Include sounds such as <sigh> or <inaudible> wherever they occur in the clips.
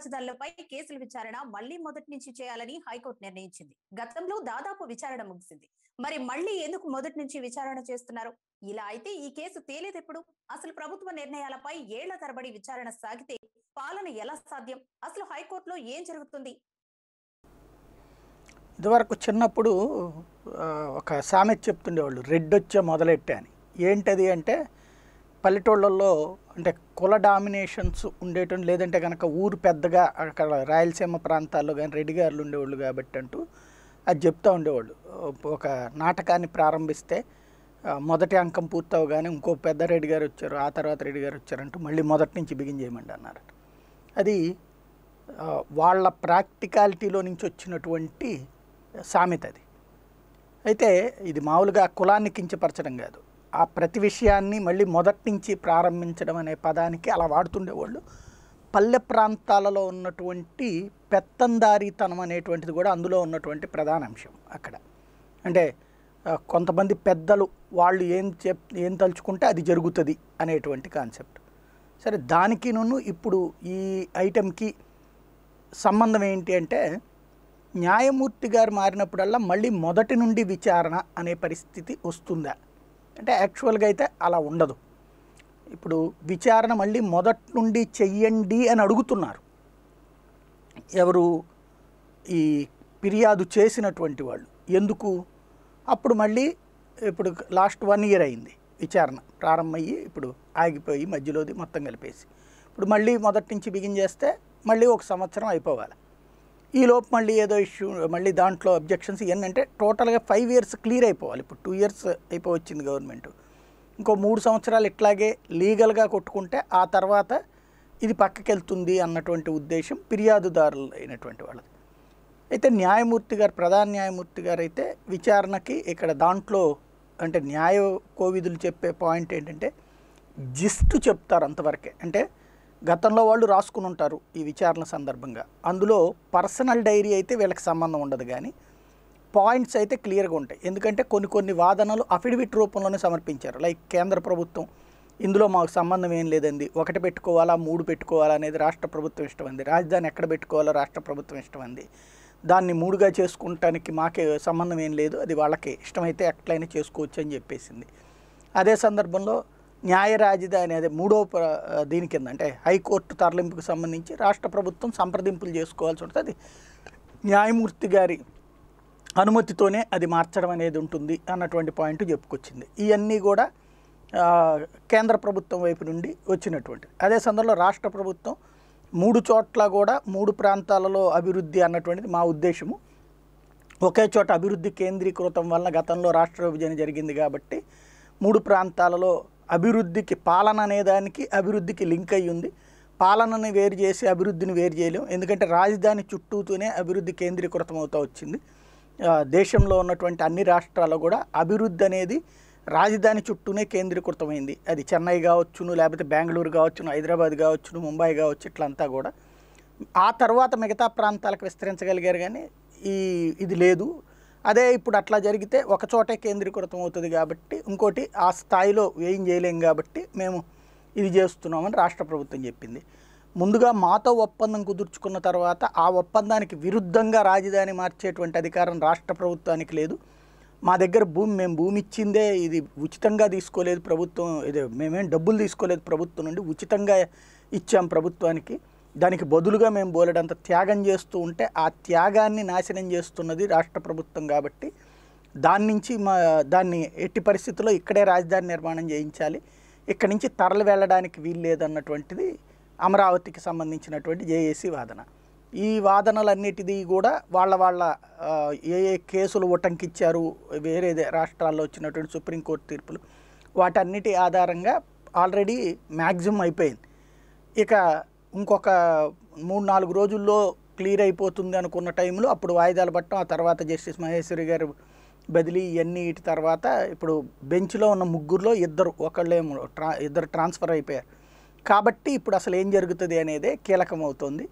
రాజధానులపై కేసుల విచారణ మళ్లీ మొదటి నుంచి చేయాలని హైకోర్టు నిర్ణయించింది గతంలో దాదాపు విచారణ ముగిసింది మరి మళ్లీ ఎందుకు మొదటి నుంచి విచారణ చేస్తున్నారు ఇలా అయితే ఈ కేసు తేలేదెప్పుడు అసలు ప్రభుత్వ నిర్ణయాలపై ఏళ్ల తరబడి విచారణ సాగితే పాలన ఎలా సాధ్యం అసలు హైకోర్టులో ఏం జరుగుతుంది ఇదివరకు చిన్నప్పుడు ఒక సామెత చెప్తుండేవాళ్ళు రెడ్డొచ్చే మొదలెట్టే అని ఏంటది అంటే పల్లెటూళ్ళల్లో అంటే కుల డామినేషన్స్ ఉండేటువంటి లేదంటే కనుక ఊరు పెద్దగా అక్కడ రాయలసీమ ప్రాంతాల్లో కానీ రెడ్డిగారులు ఉండేవాళ్ళు కాబట్టి అంటూ అది చెప్తూ ఉండేవాళ్ళు ఒక నాటకాన్ని ప్రారంభిస్తే మొదటి అంకం పూర్తవగానే ఇంకో పెద్ద రెడ్డి గారు వచ్చారు ఆ తర్వాత రెడ్డి గారు వచ్చారంటూ మళ్ళీ మొదటి నుంచి బిగిన్ చేయమండి అన్నారు అది వాళ్ళ ప్రాక్టికాలిటీలో నుంచి వచ్చినటువంటి సామెత అది అయితే ఇది మామూలుగా కులాన్ని కించపరచడం కాదు ఆ ప్రతి విషయాన్ని మళ్ళీ మొదటి నుంచి ప్రారంభించడం అనే పదానికి అలా వాడుతుండేవాళ్ళు పల్లె ప్రాంతాలలో ఉన్నటువంటి పెత్తందారీతనం అనేటువంటిది కూడా అందులో ఉన్నటువంటి ప్రధాన అంశం అక్కడ అంటే కొంతమంది పెద్దలు వాళ్ళు ఏం చెప్ ఏం తలుచుకుంటే అది జరుగుతుంది అనేటువంటి కాన్సెప్ట్ సరే దానికి నన్ను ఇప్పుడు ఈ ఐటెంకి సంబంధం ఏంటి అంటే న్యాయమూర్తి గారు మారినప్పుడల్లా మళ్ళీ మొదటి నుండి విచారణ అనే పరిస్థితి వస్తుందా అంటే యాక్చువల్గా అయితే అలా ఉండదు ఇప్పుడు విచారణ మళ్ళీ మొదటి నుండి చెయ్యండి అని అడుగుతున్నారు ఎవరు ఈ ఫిర్యాదు చేసినటువంటి వాళ్ళు ఎందుకు అప్పుడు మళ్ళీ ఇప్పుడు లాస్ట్ వన్ ఇయర్ అయింది విచారణ ప్రారంభమయ్యి ఇప్పుడు ఆగిపోయి మధ్యలోది మొత్తం కలిపేసి ఇప్పుడు మళ్ళీ మొదటి నుంచి బిగిన్ చేస్తే మళ్ళీ ఒక సంవత్సరం అయిపోవాలి ఈ లోపు మళ్ళీ ఏదో ఇష్యూ మళ్ళీ దాంట్లో అబ్జెక్షన్స్ ఇవన్నీ అంటే టోటల్గా ఫైవ్ ఇయర్స్ క్లియర్ అయిపోవాలి ఇప్పుడు టూ ఇయర్స్ అయిపోవచ్చింది గవర్నమెంట్ ఇంకో మూడు సంవత్సరాలు ఇట్లాగే లీగల్గా కొట్టుకుంటే ఆ తర్వాత ఇది పక్కకెళ్తుంది అన్నటువంటి ఉద్దేశం ఫిర్యాదుదారులు అయినటువంటి వాళ్ళది అయితే న్యాయమూర్తి గారు ప్రధాన న్యాయమూర్తి గారు అయితే విచారణకి ఇక్కడ దాంట్లో అంటే న్యాయ కోవిధులు చెప్పే పాయింట్ ఏంటంటే జిస్ట్ చెప్తారు అంతవరకే అంటే గతంలో వాళ్ళు రాసుకుని ఉంటారు ఈ విచారణ సందర్భంగా అందులో పర్సనల్ డైరీ అయితే వీళ్ళకి సంబంధం ఉండదు కానీ పాయింట్స్ అయితే క్లియర్గా ఉంటాయి ఎందుకంటే కొన్ని కొన్ని వాదనలు అఫిడవిట్ రూపంలోనే సమర్పించారు లైక్ కేంద్ర ప్రభుత్వం ఇందులో మాకు సంబంధం ఏం లేదండి ఒకటి పెట్టుకోవాలా మూడు పెట్టుకోవాలా అనేది రాష్ట్ర ప్రభుత్వం ఇష్టం అంది రాజధాని ఎక్కడ పెట్టుకోవాలో రాష్ట్ర ప్రభుత్వం ఇష్టం అంది దాన్ని మూడుగా చేసుకుంటానికి మాకే సంబంధం ఏం లేదు అది వాళ్ళకి ఇష్టమైతే ఎట్లయినా చేసుకోవచ్చు అని చెప్పేసింది అదే సందర్భంలో న్యాయ రాజధాని అదే మూడో దీని కింద అంటే హైకోర్టు తరలింపుకు సంబంధించి రాష్ట్ర ప్రభుత్వం సంప్రదింపులు చేసుకోవాల్సి ఉంటుంది న్యాయమూర్తి గారి అనుమతితోనే అది మార్చడం అనేది ఉంటుంది అన్నటువంటి పాయింట్ చెప్పుకొచ్చింది ఇవన్నీ కూడా కేంద్ర ప్రభుత్వం వైపు నుండి వచ్చినటువంటి అదే సందర్భంలో రాష్ట్ర ప్రభుత్వం మూడు చోట్ల కూడా మూడు ప్రాంతాలలో అభివృద్ధి అన్నటువంటిది మా ఉద్దేశము ఒకే చోట అభివృద్ధి కేంద్రీకృతం వలన గతంలో రాష్ట్ర విభజన జరిగింది కాబట్టి మూడు ప్రాంతాలలో అభివృద్ధికి పాలన అనేదానికి అభివృద్ధికి లింక్ అయ్యి ఉంది పాలనని వేరు చేసి అభివృద్ధిని వేరు చేయలేము ఎందుకంటే రాజధాని చుట్టూతోనే అభివృద్ధి కేంద్రీకృతం అవుతూ వచ్చింది దేశంలో ఉన్నటువంటి అన్ని రాష్ట్రాల్లో కూడా అభివృద్ధి అనేది రాజధాని చుట్టూనే కేంద్రీకృతమైంది అది చెన్నై కావచ్చును లేకపోతే బెంగళూరు కావచ్చును హైదరాబాద్ కావచ్చును ముంబై కావచ్చు ఇట్లంతా కూడా ఆ తర్వాత మిగతా ప్రాంతాలకు విస్తరించగలిగారు కానీ ఈ ఇది లేదు అదే ఇప్పుడు అట్లా జరిగితే ఒక చోటే కేంద్రీకృతం అవుతుంది కాబట్టి ఇంకోటి ఆ స్థాయిలో ఏం చేయలేం కాబట్టి మేము ఇది చేస్తున్నామని రాష్ట్ర ప్రభుత్వం చెప్పింది ముందుగా మాతో ఒప్పందం కుదుర్చుకున్న తర్వాత ఆ ఒప్పందానికి విరుద్ధంగా రాజధాని మార్చేటువంటి అధికారం రాష్ట్ర ప్రభుత్వానికి లేదు మా దగ్గర భూమి మేము భూమి ఇచ్చిందే ఇది ఉచితంగా తీసుకోలేదు ప్రభుత్వం ఇది మేమేం డబ్బులు తీసుకోలేదు ప్రభుత్వం నుండి ఉచితంగా ఇచ్చాం ప్రభుత్వానికి దానికి బదులుగా మేము బోలెడంత త్యాగం చేస్తూ ఉంటే ఆ త్యాగాన్ని నాశనం చేస్తున్నది రాష్ట్ర ప్రభుత్వం కాబట్టి దాని నుంచి మా దాన్ని ఎట్టి పరిస్థితుల్లో ఇక్కడే రాజధాని నిర్మాణం చేయించాలి ఇక్కడి నుంచి తరలి వెళ్ళడానికి వీలు లేదన్నటువంటిది అమరావతికి సంబంధించినటువంటి జేఏసీ వాదన ఈ వాదనలన్నిటిది కూడా వాళ్ళ వాళ్ళ ఏ ఏ కేసులు ఉటంకిచ్చారు వేరే రాష్ట్రాల్లో వచ్చినటువంటి సుప్రీంకోర్టు తీర్పులు వాటన్నిటి ఆధారంగా ఆల్రెడీ మ్యాక్సిమం అయిపోయింది ఇక ఇంకొక మూడు నాలుగు రోజుల్లో క్లియర్ అయిపోతుంది అనుకున్న టైంలో అప్పుడు వాయిదాలు పట్టడం ఆ తర్వాత జస్టిస్ మహేశ్వరి గారు బదిలీ ఇవన్నీ ఇటు తర్వాత ఇప్పుడు బెంచ్లో ఉన్న ముగ్గురులో ఇద్దరు ఒకళ్ళేమో ట్రా ఇద్దరు ట్రాన్స్ఫర్ అయిపోయారు కాబట్టి ఇప్పుడు అసలు ఏం జరుగుతుంది అనేదే కీలకమవుతుంది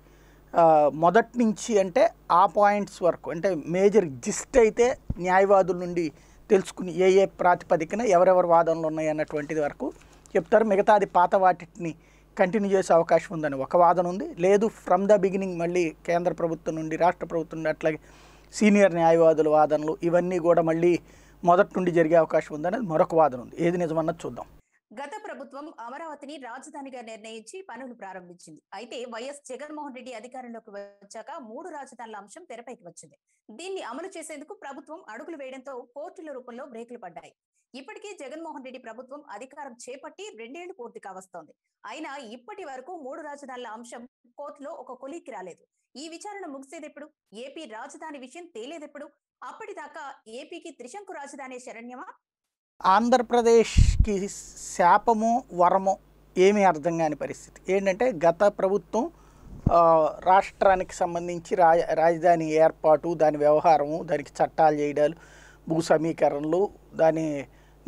మొదటి నుంచి అంటే ఆ పాయింట్స్ వరకు అంటే మేజర్ జిస్ట్ అయితే న్యాయవాదుల నుండి తెలుసుకుని ఏ ఏ ప్రాతిపదికన ఎవరెవరు వాదనలు ఉన్నాయి అన్నటువంటిది వరకు చెప్తారు మిగతాది పాత వాటిని కంటిన్యూ చేసే అవకాశం ఉందని ఒక వాదన ఉంది లేదు ఫ్రమ్ ద బిగినింగ్ మళ్ళీ కేంద్ర ప్రభుత్వం నుండి రాష్ట్ర ప్రభుత్వం నుండి అట్లాగే సీనియర్ న్యాయవాదుల వాదనలు ఇవన్నీ కూడా మళ్ళీ మొదటి నుండి జరిగే అవకాశం ఉందనేది మరొక వాదన ఉంది ఏది నిజమన్నది చూద్దాం గత ప్రభుత్వం అమరావతిని రాజధానిగా నిర్ణయించి పనులు ప్రారంభించింది అయితే వైఎస్ జగన్మోహన్ రెడ్డి అధికారంలోకి వచ్చాక మూడు రాజధానుల అంశం తెరపైకి వచ్చింది దీన్ని అమలు చేసేందుకు ప్రభుత్వం అడుగులు వేయడంతో కోర్టుల రూపంలో బ్రేకులు పడ్డాయి ఇప్పటికే జగన్మోహన్ రెడ్డి ప్రభుత్వం అధికారం చేపట్టి రెండేళ్లు పూర్తి కావస్తోంది అయినా ఇప్పటి వరకు మూడు రాజధానుల అంశం కోర్టులో ఒక కొలిక్కి రాలేదు ఈ విచారణ ముగిసేదెప్పుడు ఏపీ రాజధాని విషయం తేలేదెప్పుడు అప్పటిదాకా ఏపీకి త్రిశంకు రాజధాని శరణ్యమా ఆంధ్రప్రదేశ్కి శాపము వరము ఏమీ అర్థం కాని పరిస్థితి ఏంటంటే గత ప్రభుత్వం రాష్ట్రానికి సంబంధించి రాజ రాజధాని ఏర్పాటు దాని వ్యవహారము దానికి చట్టాలు చేయడాలు భూ సమీకరణలు దాని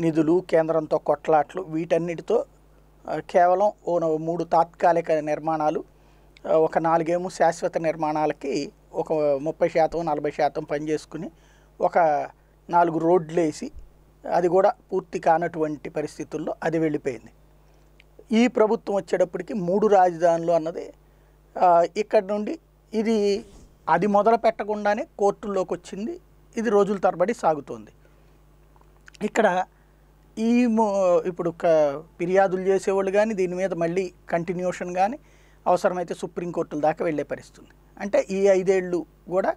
నిధులు కేంద్రంతో కొట్లాట్లు వీటన్నిటితో కేవలం ఓ మూడు తాత్కాలిక నిర్మాణాలు ఒక నాలుగేమో శాశ్వత నిర్మాణాలకి ఒక ముప్పై శాతం నలభై శాతం పనిచేసుకుని ఒక నాలుగు రోడ్లు వేసి అది కూడా పూర్తి కానటువంటి పరిస్థితుల్లో అది వెళ్ళిపోయింది ఈ ప్రభుత్వం వచ్చేటప్పటికి మూడు రాజధానులు అన్నది ఇక్కడ నుండి ఇది అది మొదలు పెట్టకుండానే కోర్టుల్లోకి వచ్చింది ఇది రోజుల తరబడి సాగుతోంది ఇక్కడ ఈ ఇప్పుడు ఫిర్యాదులు చేసేవాళ్ళు కానీ దీని మీద మళ్ళీ కంటిన్యూషన్ కానీ అవసరమైతే సుప్రీంకోర్టుల దాకా వెళ్ళే పరిస్థితుంది అంటే ఈ ఐదేళ్ళు కూడా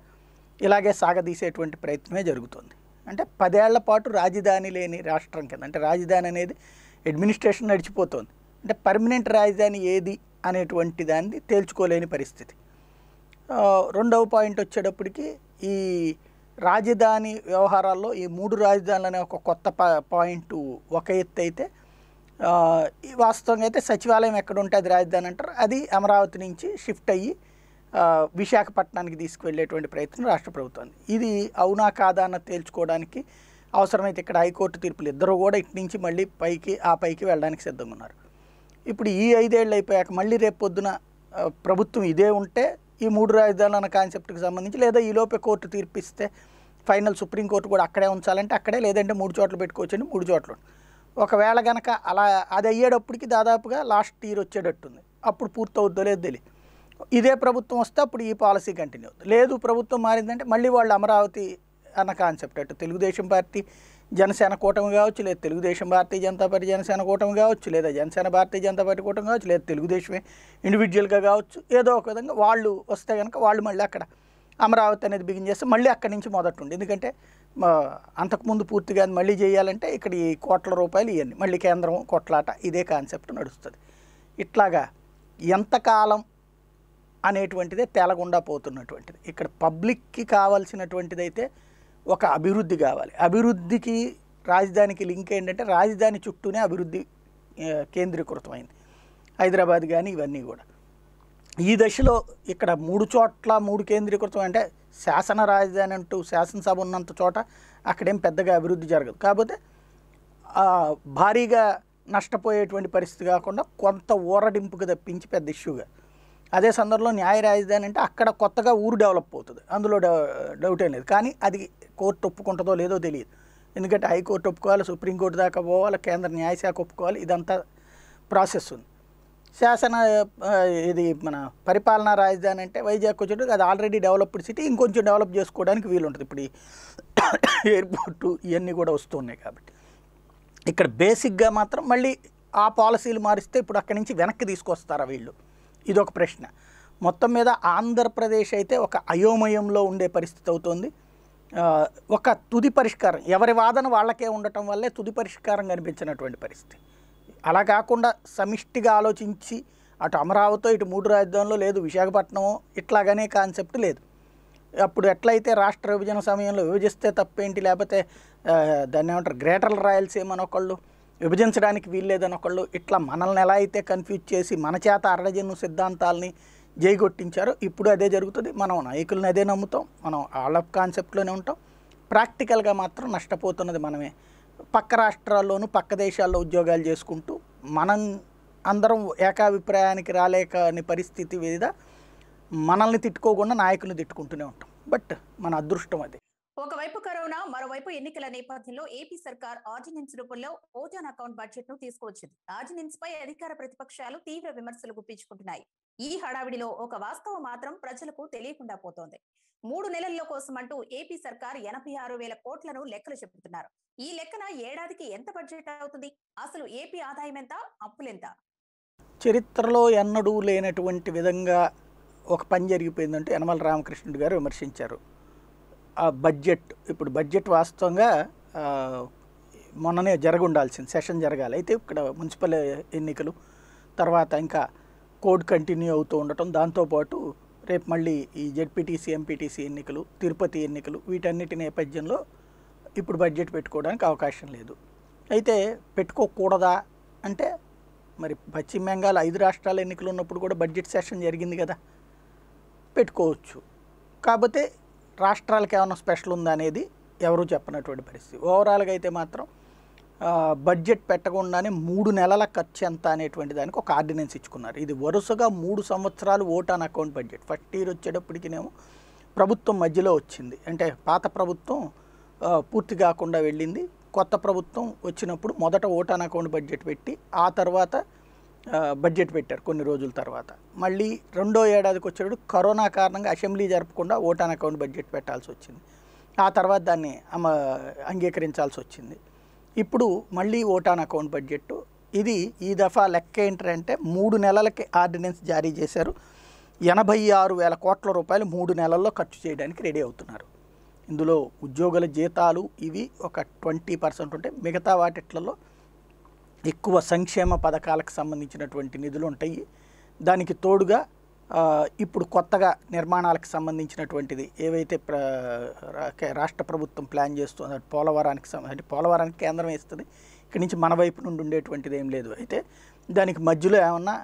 ఇలాగే సాగదీసేటువంటి ప్రయత్నమే జరుగుతుంది అంటే పదేళ్ల పాటు రాజధాని లేని రాష్ట్రం కింద అంటే రాజధాని అనేది అడ్మినిస్ట్రేషన్ నడిచిపోతుంది అంటే పర్మనెంట్ రాజధాని ఏది అనేటువంటి దాన్ని తేల్చుకోలేని పరిస్థితి రెండవ పాయింట్ వచ్చేటప్పటికి ఈ రాజధాని వ్యవహారాల్లో ఈ మూడు రాజధానులు అనే ఒక కొత్త పాయింట్ ఒక ఎత్తు అయితే వాస్తవంగా అయితే సచివాలయం ఎక్కడ ఉంటే అది రాజధాని అంటారు అది అమరావతి నుంచి షిఫ్ట్ అయ్యి విశాఖపట్నానికి తీసుకువెళ్ళేటువంటి ప్రయత్నం రాష్ట్ర ప్రభుత్వం ఇది అవునా కాదా అన్న తేల్చుకోవడానికి అవసరమైతే ఇక్కడ హైకోర్టు తీర్పులు ఇద్దరు కూడా ఇటు నుంచి మళ్ళీ పైకి ఆ పైకి వెళ్ళడానికి సిద్ధంగా ఉన్నారు ఇప్పుడు ఈ ఐదేళ్ళు అయిపోయాక మళ్ళీ రేపు పొద్దున ప్రభుత్వం ఇదే ఉంటే ఈ మూడు రాజధానులు అన్న కాన్సెప్ట్కి సంబంధించి లేదా ఈలోపే కోర్టు తీర్పిస్తే ఫైనల్ సుప్రీంకోర్టు కూడా అక్కడే ఉంచాలంటే అక్కడే లేదంటే మూడు చోట్ల పెట్టుకోవచ్చండి మూడు చోట్ల ఒకవేళ కనుక అలా అది అయ్యేటప్పటికి దాదాపుగా లాస్ట్ ఇయర్ వచ్చేటట్టుంది అప్పుడు పూర్తవుద్దో లేదో తెలియదు ఇదే ప్రభుత్వం వస్తే అప్పుడు ఈ పాలసీ కంటిన్యూ అవుతుంది లేదు ప్రభుత్వం మారిందంటే మళ్ళీ వాళ్ళు అమరావతి అన్న కాన్సెప్ట్ అటు తెలుగుదేశం పార్టీ జనసేన కూటమి కావచ్చు లేదా తెలుగుదేశం భారతీయ జనతా పార్టీ జనసేన కూటమి కావచ్చు లేదా జనసేన భారతీయ జనతా పార్టీ కూటమి కావచ్చు లేదా తెలుగుదేశమే ఇండివిజువల్గా కావచ్చు ఏదో ఒక విధంగా వాళ్ళు వస్తే కనుక వాళ్ళు మళ్ళీ అక్కడ అమరావతి అనేది బిగిన్ చేస్తే మళ్ళీ అక్కడి నుంచి మొదటి ఎందుకంటే అంతకుముందు పూర్తిగా మళ్ళీ చేయాలంటే ఇక్కడ ఈ కోట్ల రూపాయలు ఇవన్నీ మళ్ళీ కేంద్రం కొట్లాట ఇదే కాన్సెప్ట్ నడుస్తుంది ఇట్లాగా ఎంతకాలం అనేటువంటిదే తేలకుండా పోతున్నటువంటిది ఇక్కడ పబ్లిక్కి కావాల్సినటువంటిదైతే ఒక అభివృద్ధి కావాలి అభివృద్ధికి రాజధానికి లింక్ ఏంటంటే రాజధాని చుట్టూనే అభివృద్ధి కేంద్రీకృతమైంది హైదరాబాద్ కానీ ఇవన్నీ కూడా ఈ దశలో ఇక్కడ మూడు చోట్ల మూడు కేంద్రీకృతం అంటే శాసన రాజధాని అంటూ శాసనసభ ఉన్నంత చోట అక్కడేం పెద్దగా అభివృద్ధి జరగదు కాకపోతే భారీగా నష్టపోయేటువంటి పరిస్థితి కాకుండా కొంత ఊరడింపుకు తప్పించి పెద్ద ఇష్యూగా అదే సందర్భంలో న్యాయ రాజధాని అంటే అక్కడ కొత్తగా ఊరు డెవలప్ అవుతుంది అందులో డౌట్ ఏం లేదు కానీ అది కోర్టు ఒప్పుకుంటుందో లేదో తెలియదు ఎందుకంటే హైకోర్టు ఒప్పుకోవాలి సుప్రీంకోర్టు దాకా పోవాలి కేంద్ర న్యాయశాఖ ఒప్పుకోవాలి ఇదంతా ప్రాసెస్ ఉంది శాసన ఇది మన పరిపాలనా రాజధాని అంటే వైజాగ్ వచ్చేటప్పుడు అది ఆల్రెడీ డెవలప్డ్ సిటీ ఇంకొంచెం డెవలప్ చేసుకోవడానికి వీలు ఉంటుంది ఇప్పుడు <coughs> ఎయిర్పోర్టు ఇవన్నీ కూడా వస్తున్నాయి కాబట్టి ఇక్కడ బేసిక్గా మాత్రం మళ్ళీ ఆ పాలసీలు మారిస్తే ఇప్పుడు అక్కడి నుంచి వెనక్కి తీసుకొస్తారా వీళ్ళు ఇదొక ప్రశ్న మొత్తం మీద ఆంధ్రప్రదేశ్ అయితే ఒక అయోమయంలో ఉండే పరిస్థితి అవుతోంది ఒక తుది పరిష్కారం ఎవరి వాదన వాళ్ళకే ఉండటం వల్లే తుది పరిష్కారం కనిపించినటువంటి పరిస్థితి అలా కాకుండా సమిష్టిగా ఆలోచించి అటు అమరావతి ఇటు మూడు రాజధానులు లేదు విశాఖపట్నం ఇట్లాగనే కాన్సెప్ట్ లేదు అప్పుడు ఎట్లయితే రాష్ట్ర విభజన సమయంలో విభజిస్తే తప్పేంటి లేకపోతే దాన్ని ఏమంటారు గ్రేటర్ రాయలసీమ అని ఒకళ్ళు విభజించడానికి వీల్లేదని ఒకళ్ళు ఇట్లా మనల్ని ఎలా అయితే కన్ఫ్యూజ్ చేసి మన చేత అరడజన్ను సిద్ధాంతాలని జైగొట్టించారో ఇప్పుడు అదే జరుగుతుంది మనం నాయకులను అదే నమ్ముతాం మనం ఆల్ ఆఫ్ కాన్సెప్ట్లోనే ఉంటాం ప్రాక్టికల్గా మాత్రం నష్టపోతున్నది మనమే పక్క రాష్ట్రాల్లోనూ పక్క దేశాల్లో ఉద్యోగాలు చేసుకుంటూ మనం అందరం ఏకాభిప్రాయానికి రాలేకని పరిస్థితి మీద మనల్ని తిట్టుకోకుండా నాయకులను తిట్టుకుంటూనే ఉంటాం బట్ మన అదృష్టం అది ఒకవైపు కరోనా మరోవైపు ఎన్నికల నేపథ్యంలో ఏపీ సర్కార్ ఆర్డినెన్స్ రూపంలో ఓటాన్ అకౌంట్ బడ్జెట్ ను తీసుకువచ్చింది ఆర్డినెన్స్ పై అధికార ప్రతిపక్షాలు తీవ్ర విమర్శలు గుప్పించుకుంటున్నాయి ఈ హడావిడిలో ఒక వాస్తవం మాత్రం ప్రజలకు తెలియకుండా పోతోంది మూడు నెలల్లో కోసం అంటూ ఏపీ సర్కార్ ఎనభై ఆరు వేల కోట్లను లెక్కలు చెబుతున్నారు ఈ లెక్కన ఏడాదికి ఎంత బడ్జెట్ అవుతుంది అసలు ఏపీ ఆదాయం ఎంత అప్పులెంత చరిత్రలో ఎన్నడూ లేనటువంటి విధంగా ఒక పని జరిగిపోయిందంటే యనమల రామకృష్ణుడు గారు విమర్శించారు ఆ బడ్జెట్ ఇప్పుడు బడ్జెట్ వాస్తవంగా మొన్ననే జరగుండాల్సింది సెషన్ జరగాలి అయితే ఇక్కడ మున్సిపల్ ఎన్నికలు తర్వాత ఇంకా కోడ్ కంటిన్యూ అవుతూ ఉండటం దాంతోపాటు రేపు మళ్ళీ ఈ జెడ్పీటీసీ ఎంపీటీసీ ఎన్నికలు తిరుపతి ఎన్నికలు వీటన్నిటి నేపథ్యంలో ఇప్పుడు బడ్జెట్ పెట్టుకోవడానికి అవకాశం లేదు అయితే పెట్టుకోకూడదా అంటే మరి పశ్చిమ బెంగాల్ ఐదు రాష్ట్రాల ఎన్నికలు ఉన్నప్పుడు కూడా బడ్జెట్ సెషన్ జరిగింది కదా పెట్టుకోవచ్చు కాకపోతే రాష్ట్రాలకు ఏమైనా స్పెషల్ ఉందా అనేది ఎవరూ చెప్పనటువంటి పరిస్థితి ఓవరాల్గా అయితే మాత్రం బడ్జెట్ పెట్టకుండానే మూడు నెలల ఖర్చు ఎంత అనేటువంటి దానికి ఒక ఆర్డినెన్స్ ఇచ్చుకున్నారు ఇది వరుసగా మూడు సంవత్సరాలు vote on account budget first year వచ్చేటప్పటికినేమో ప్రభుత్వం మధ్యలో వచ్చింది అంటే పాత ప్రభుత్వం పూర్తి కాకుండా వెళ్ళింది కొత్త ప్రభుత్వం వచ్చినప్పుడు మొదట ఓటాన్ అకౌంట్ బడ్జెట్ పెట్టి ఆ తర్వాత బడ్జెట్ పెట్టారు కొన్ని రోజుల తర్వాత మళ్ళీ రెండో ఏడాదికి వచ్చేటప్పుడు కరోనా కారణంగా అసెంబ్లీ జరపకుండా ఓటాన్ అకౌంట్ బడ్జెట్ పెట్టాల్సి వచ్చింది ఆ తర్వాత దాన్ని అంగీకరించాల్సి వచ్చింది ఇప్పుడు మళ్ళీ ఓటాన్ అకౌంట్ బడ్జెట్ ఇది ఈ దఫా లెక్క ఏంటంటే మూడు నెలలకి ఆర్డినెన్స్ జారీ చేశారు ఎనభై ఆరు వేల కోట్ల రూపాయలు మూడు నెలల్లో ఖర్చు చేయడానికి రెడీ అవుతున్నారు ఇందులో ఉద్యోగుల జీతాలు ఇవి ఒక ట్వంటీ పర్సెంట్ ఉంటే మిగతా వాటిట్లలో ఎక్కువ సంక్షేమ పథకాలకు సంబంధించినటువంటి నిధులు ఉంటాయి దానికి తోడుగా ఇప్పుడు కొత్తగా నిర్మాణాలకు సంబంధించినటువంటిది ఏవైతే రాష్ట్ర ప్రభుత్వం ప్లాన్ చేస్తుంది పోలవరానికి అంటే పోలవరానికి కేంద్రం వేస్తుంది ఇక్కడి నుంచి మన వైపు నుండి ఉండేటువంటిది ఏం లేదు అయితే దానికి మధ్యలో ఏమన్నా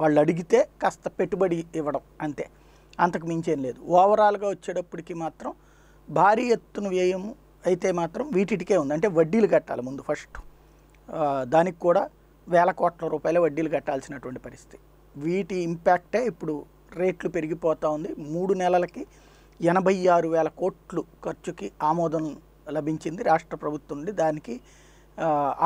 వాళ్ళు అడిగితే కాస్త పెట్టుబడి ఇవ్వడం అంతే అంతకు మించేం లేదు ఓవరాల్గా వచ్చేటప్పటికి మాత్రం భారీ ఎత్తున వ్యయము అయితే మాత్రం వీటికే ఉంది అంటే వడ్డీలు కట్టాలి ముందు ఫస్ట్ దానికి కూడా వేల కోట్ల రూపాయల వడ్డీలు కట్టాల్సినటువంటి పరిస్థితి వీటి ఇంపాక్టే ఇప్పుడు రేట్లు పెరిగిపోతూ ఉంది మూడు నెలలకి ఎనభై ఆరు వేల కోట్లు ఖర్చుకి ఆమోదం లభించింది రాష్ట్ర ప్రభుత్వం నుండి దానికి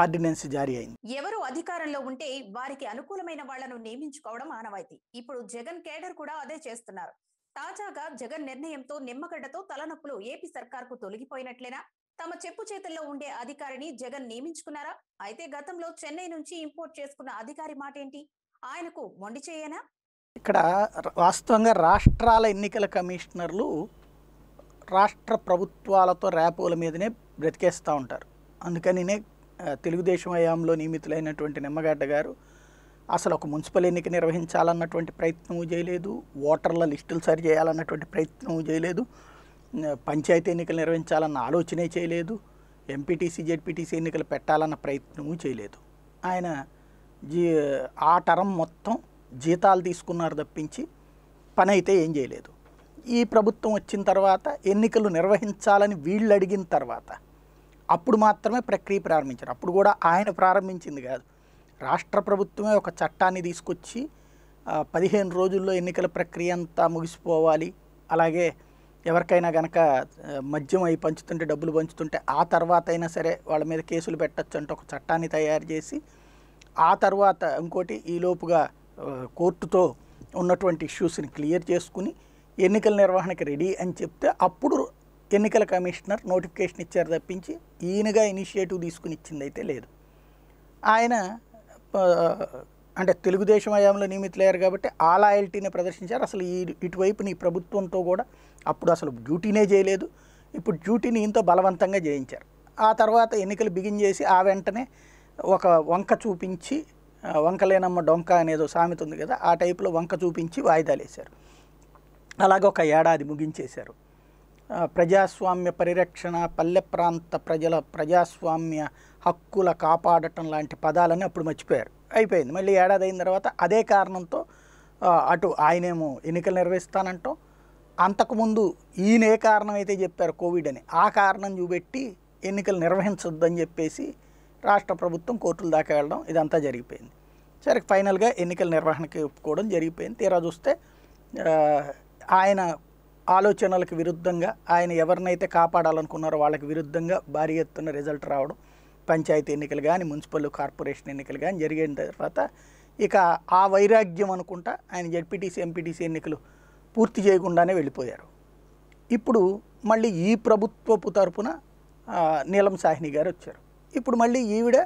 ఆర్డినెన్స్ జారీ అయింది ఎవరు అధికారంలో ఉంటే వారికి అనుకూలమైన వాళ్లను నియమించుకోవడం ఆనవాయితీ ఇప్పుడు జగన్ కేడర్ కూడా అదే చేస్తున్నారు తాజాగా జగన్ నిర్ణయంతో నిమ్మగడ్డతో తలనొప్పులు ఏపీ సర్కార్కు తొలగిపోయినట్లేనా తమ చెప్పు చేతుల్లో ఉండే అధికారిని జగన్ నియమించుకున్నారా అయితే గతంలో చెన్నై నుంచి ఇంపోర్ట్ చేసుకున్న అధికారి మాట ఏంటి ఆయనకు మొండి చేయనా ఇక్కడ వాస్తవంగా రాష్ట్రాల ఎన్నికల కమిషనర్లు రాష్ట్ర ప్రభుత్వాలతో ర్యాపోల మీదనే బ్రతికేస్తూ ఉంటారు అందుకనినే తెలుగుదేశం హయాంలో నియమితులైనటువంటి నిమ్మగడ్డ గారు అసలు ఒక మున్సిపల్ ఎన్నిక నిర్వహించాలన్నటువంటి ప్రయత్నం చేయలేదు ఓటర్ల లిస్టులు సరి చేయాలన్నటువంటి ప్రయత్నం చేయలేదు పంచాయతీ ఎన్నికలు నిర్వహించాలన్న ఆలోచనే చేయలేదు ఎంపీటీసీ జెడ్పీటీసీ ఎన్నికలు పెట్టాలన్న ప్రయత్నము చేయలేదు ఆయన జీ ఆ టరం మొత్తం జీతాలు తీసుకున్నారు తప్పించి పని అయితే ఏం చేయలేదు ఈ ప్రభుత్వం వచ్చిన తర్వాత ఎన్నికలు నిర్వహించాలని వీళ్ళు అడిగిన తర్వాత అప్పుడు మాత్రమే ప్రక్రియ ప్రారంభించారు అప్పుడు కూడా ఆయన ప్రారంభించింది కాదు రాష్ట్ర ప్రభుత్వమే ఒక చట్టాన్ని తీసుకొచ్చి పదిహేను రోజుల్లో ఎన్నికల ప్రక్రియ అంతా ముగిసిపోవాలి అలాగే ఎవరికైనా గనక మద్యం అయి పంచుతుంటే డబ్బులు పంచుతుంటే ఆ తర్వాత అయినా సరే వాళ్ళ మీద కేసులు పెట్టచ్చు అంటే ఒక చట్టాన్ని తయారు చేసి ఆ తర్వాత ఇంకోటి ఈలోపుగా కోర్టుతో ఉన్నటువంటి ఇష్యూస్ని క్లియర్ చేసుకుని ఎన్నికల నిర్వహణకి రెడీ అని చెప్తే అప్పుడు ఎన్నికల కమిషనర్ నోటిఫికేషన్ ఇచ్చారు తప్పించి ఈయనగా ఇనిషియేటివ్ తీసుకుని ఇచ్చింది అయితే లేదు ఆయన అంటే తెలుగుదేశం హయాంలో నియమితులయ్యారు కాబట్టి ఆ లాయల్టీని ప్రదర్శించారు అసలు ఈ ఇటువైపు నీ ప్రభుత్వంతో కూడా అప్పుడు అసలు డ్యూటీనే చేయలేదు ఇప్పుడు డ్యూటీని ఇంతో బలవంతంగా చేయించారు ఆ తర్వాత ఎన్నికలు బిగిన్ చేసి ఆ వెంటనే ఒక వంక చూపించి వంకలేనమ్మ డొంక అనేదో సామెత ఉంది కదా ఆ టైపులో వంక చూపించి వాయిదాలు వేశారు అలాగే ఒక ఏడాది ముగించేశారు ప్రజాస్వామ్య పరిరక్షణ పల్లె ప్రాంత ప్రజల ప్రజాస్వామ్య హక్కుల కాపాడటం లాంటి పదాలని అప్పుడు మర్చిపోయారు అయిపోయింది మళ్ళీ ఏడాది అయిన తర్వాత అదే కారణంతో అటు ఆయనేమో ఎన్నికలు నిర్వహిస్తానంటాం అంతకుముందు ఈయన ఏ కారణమైతే చెప్పారు కోవిడ్ అని ఆ కారణం చూపెట్టి ఎన్నికలు నిర్వహించొద్దని చెప్పేసి రాష్ట్ర ప్రభుత్వం కోర్టులు దాకా వెళ్ళడం ఇదంతా జరిగిపోయింది సరే ఫైనల్గా ఎన్నికల నిర్వహణకి ఒప్పుకోవడం జరిగిపోయింది తీరా చూస్తే ఆయన ఆలోచనలకు విరుద్ధంగా ఆయన ఎవరినైతే కాపాడాలనుకున్నారో వాళ్ళకి విరుద్ధంగా భారీ ఎత్తున రిజల్ట్ రావడం పంచాయతీ ఎన్నికలు కానీ మున్సిపల్ కార్పొరేషన్ ఎన్నికలు కానీ జరిగిన తర్వాత ఇక ఆ వైరాగ్యం అనుకుంటా ఆయన జడ్పీటీసీ ఎంపీటీసీ ఎన్నికలు పూర్తి చేయకుండానే వెళ్ళిపోయారు ఇప్పుడు మళ్ళీ ఈ ప్రభుత్వపు తరపున నీలం సాహిని గారు వచ్చారు ఇప్పుడు మళ్ళీ ఈవిడ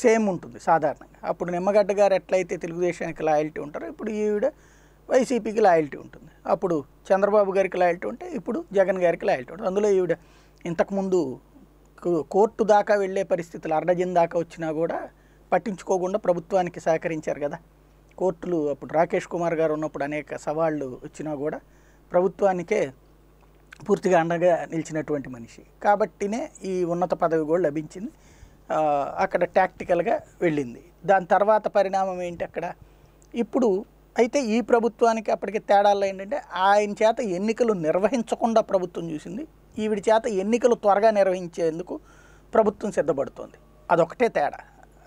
సేమ్ ఉంటుంది సాధారణంగా అప్పుడు నిమ్మగడ్డ గారు ఎట్లయితే తెలుగుదేశానికి లాయల్టీ ఉంటారో ఇప్పుడు ఈవిడ వైసీపీకి లాయల్టీ ఉంటుంది అప్పుడు చంద్రబాబు గారికి లాయల్టీ ఉంటే ఇప్పుడు జగన్ గారికి లాయల్టీ ఉంటుంది అందులో ఈవిడ ఇంతకుముందు కోర్టు దాకా వెళ్ళే పరిస్థితులు అర్డజన్ దాకా వచ్చినా కూడా పట్టించుకోకుండా ప్రభుత్వానికి సహకరించారు కదా కోర్టులు అప్పుడు రాకేష్ కుమార్ గారు ఉన్నప్పుడు అనేక సవాళ్ళు వచ్చినా కూడా ప్రభుత్వానికే పూర్తిగా అండగా నిలిచినటువంటి మనిషి కాబట్టినే ఈ ఉన్నత పదవి కూడా లభించింది అక్కడ టాక్టికల్గా వెళ్ళింది దాని తర్వాత పరిణామం ఏంటి అక్కడ ఇప్పుడు అయితే ఈ ప్రభుత్వానికి అప్పటికి తేడాలు ఏంటంటే ఆయన చేత ఎన్నికలు నిర్వహించకుండా ప్రభుత్వం చూసింది ఈవిడి చేత ఎన్నికలు త్వరగా నిర్వహించేందుకు ప్రభుత్వం సిద్ధపడుతోంది అదొకటే తేడా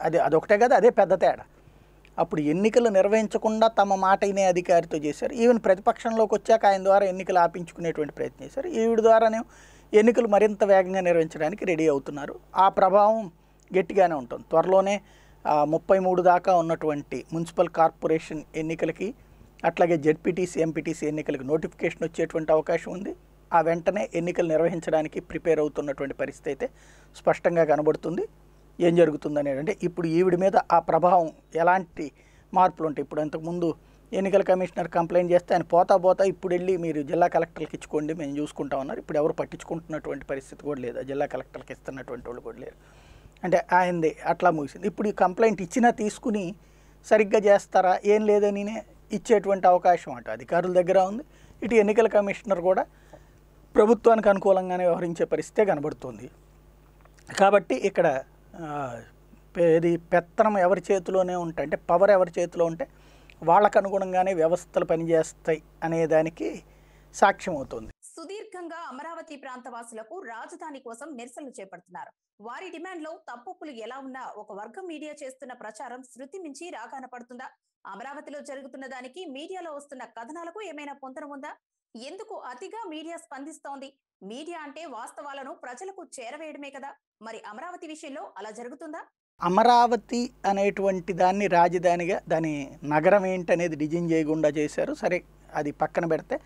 అది అదొకటే కదా అదే పెద్ద తేడా అప్పుడు ఎన్నికలు నిర్వహించకుండా తమ మాట వినే అధికారితో చేశారు ఈవెన్ ప్రతిపక్షంలోకి వచ్చాక ఆయన ద్వారా ఎన్నికలు ఆపించుకునేటువంటి ప్రయత్నం చేశారు ఈవిడి ద్వారానే ఎన్నికలు మరింత వేగంగా నిర్వహించడానికి రెడీ అవుతున్నారు ఆ ప్రభావం గట్టిగానే ఉంటుంది త్వరలోనే ముప్పై మూడు దాకా ఉన్నటువంటి మున్సిపల్ కార్పొరేషన్ ఎన్నికలకి అట్లాగే జెడ్పీటీసీ ఎంపీటీసీ ఎన్నికలకు నోటిఫికేషన్ వచ్చేటువంటి అవకాశం ఉంది ఆ వెంటనే ఎన్నికలు నిర్వహించడానికి ప్రిపేర్ అవుతున్నటువంటి పరిస్థితి అయితే స్పష్టంగా కనబడుతుంది ఏం జరుగుతుంది అంటే ఇప్పుడు ఈవిడ మీద ఆ ప్రభావం ఎలాంటి మార్పులు ఉంటాయి ఇప్పుడు ఇంతకుముందు ఎన్నికల కమిషనర్ కంప్లైంట్ చేస్తే ఆయన పోతా పోతా ఇప్పుడు వెళ్ళి మీరు జిల్లా కలెక్టర్కి ఇచ్చుకోండి మేము చూసుకుంటా ఉన్నారు ఇప్పుడు ఎవరు పట్టించుకుంటున్నటువంటి పరిస్థితి కూడా లేదు జిల్లా కలెక్టర్కి ఇస్తున్నటువంటి వాళ్ళు కూడా లేరు అంటే ఆయనది అట్లా ముగిసింది ఇప్పుడు ఈ కంప్లైంట్ ఇచ్చినా తీసుకుని సరిగ్గా చేస్తారా ఏం లేదని ఇచ్చేటువంటి అవకాశం అంట అధికారుల దగ్గర ఉంది ఇటు ఎన్నికల కమిషనర్ కూడా ప్రభుత్వానికి అనుకూలంగానే వ్యవహరించే పరిస్థితే కనబడుతుంది కాబట్టి ఇక్కడ ఇది పెత్తనం ఎవరి చేతిలోనే ఉంటాయి అంటే పవర్ ఎవరి చేతిలో ఉంటే వాళ్ళకు అనుగుణంగానే వ్యవస్థలు పనిచేస్తాయి అనే దానికి సాక్ష్యం అవుతుంది సుదీర్ఘంగా అమరావతి ప్రాంత వాసులకు రాజధాని కోసం నిరసనలు చేపడుతున్నారు వారి డిమాండ్ లో తప్పులు ఎలా ఉన్నా ఒక వర్గం మీడియా చేస్తున్న ప్రచారం శృతి మించి రాగానపడుతుందా అమరావతిలో జరుగుతున్న దానికి మీడియాలో వస్తున్న కథనాలకు ఏమైనా పొందడం ఉందా ఎందుకు అతిగా మీడియా స్పందిస్తోంది మీడియా అంటే వాస్తవాలను ప్రజలకు చేరవేయడమే కదా మరి అమరావతి విషయంలో అలా జరుగుతుందా అమరావతి అనేటువంటి దాన్ని రాజధానిగా దాని నగరం ఏంటనేది డిజైన్ చేయకుండా చేశారు సరే అది పక్కన పెడితే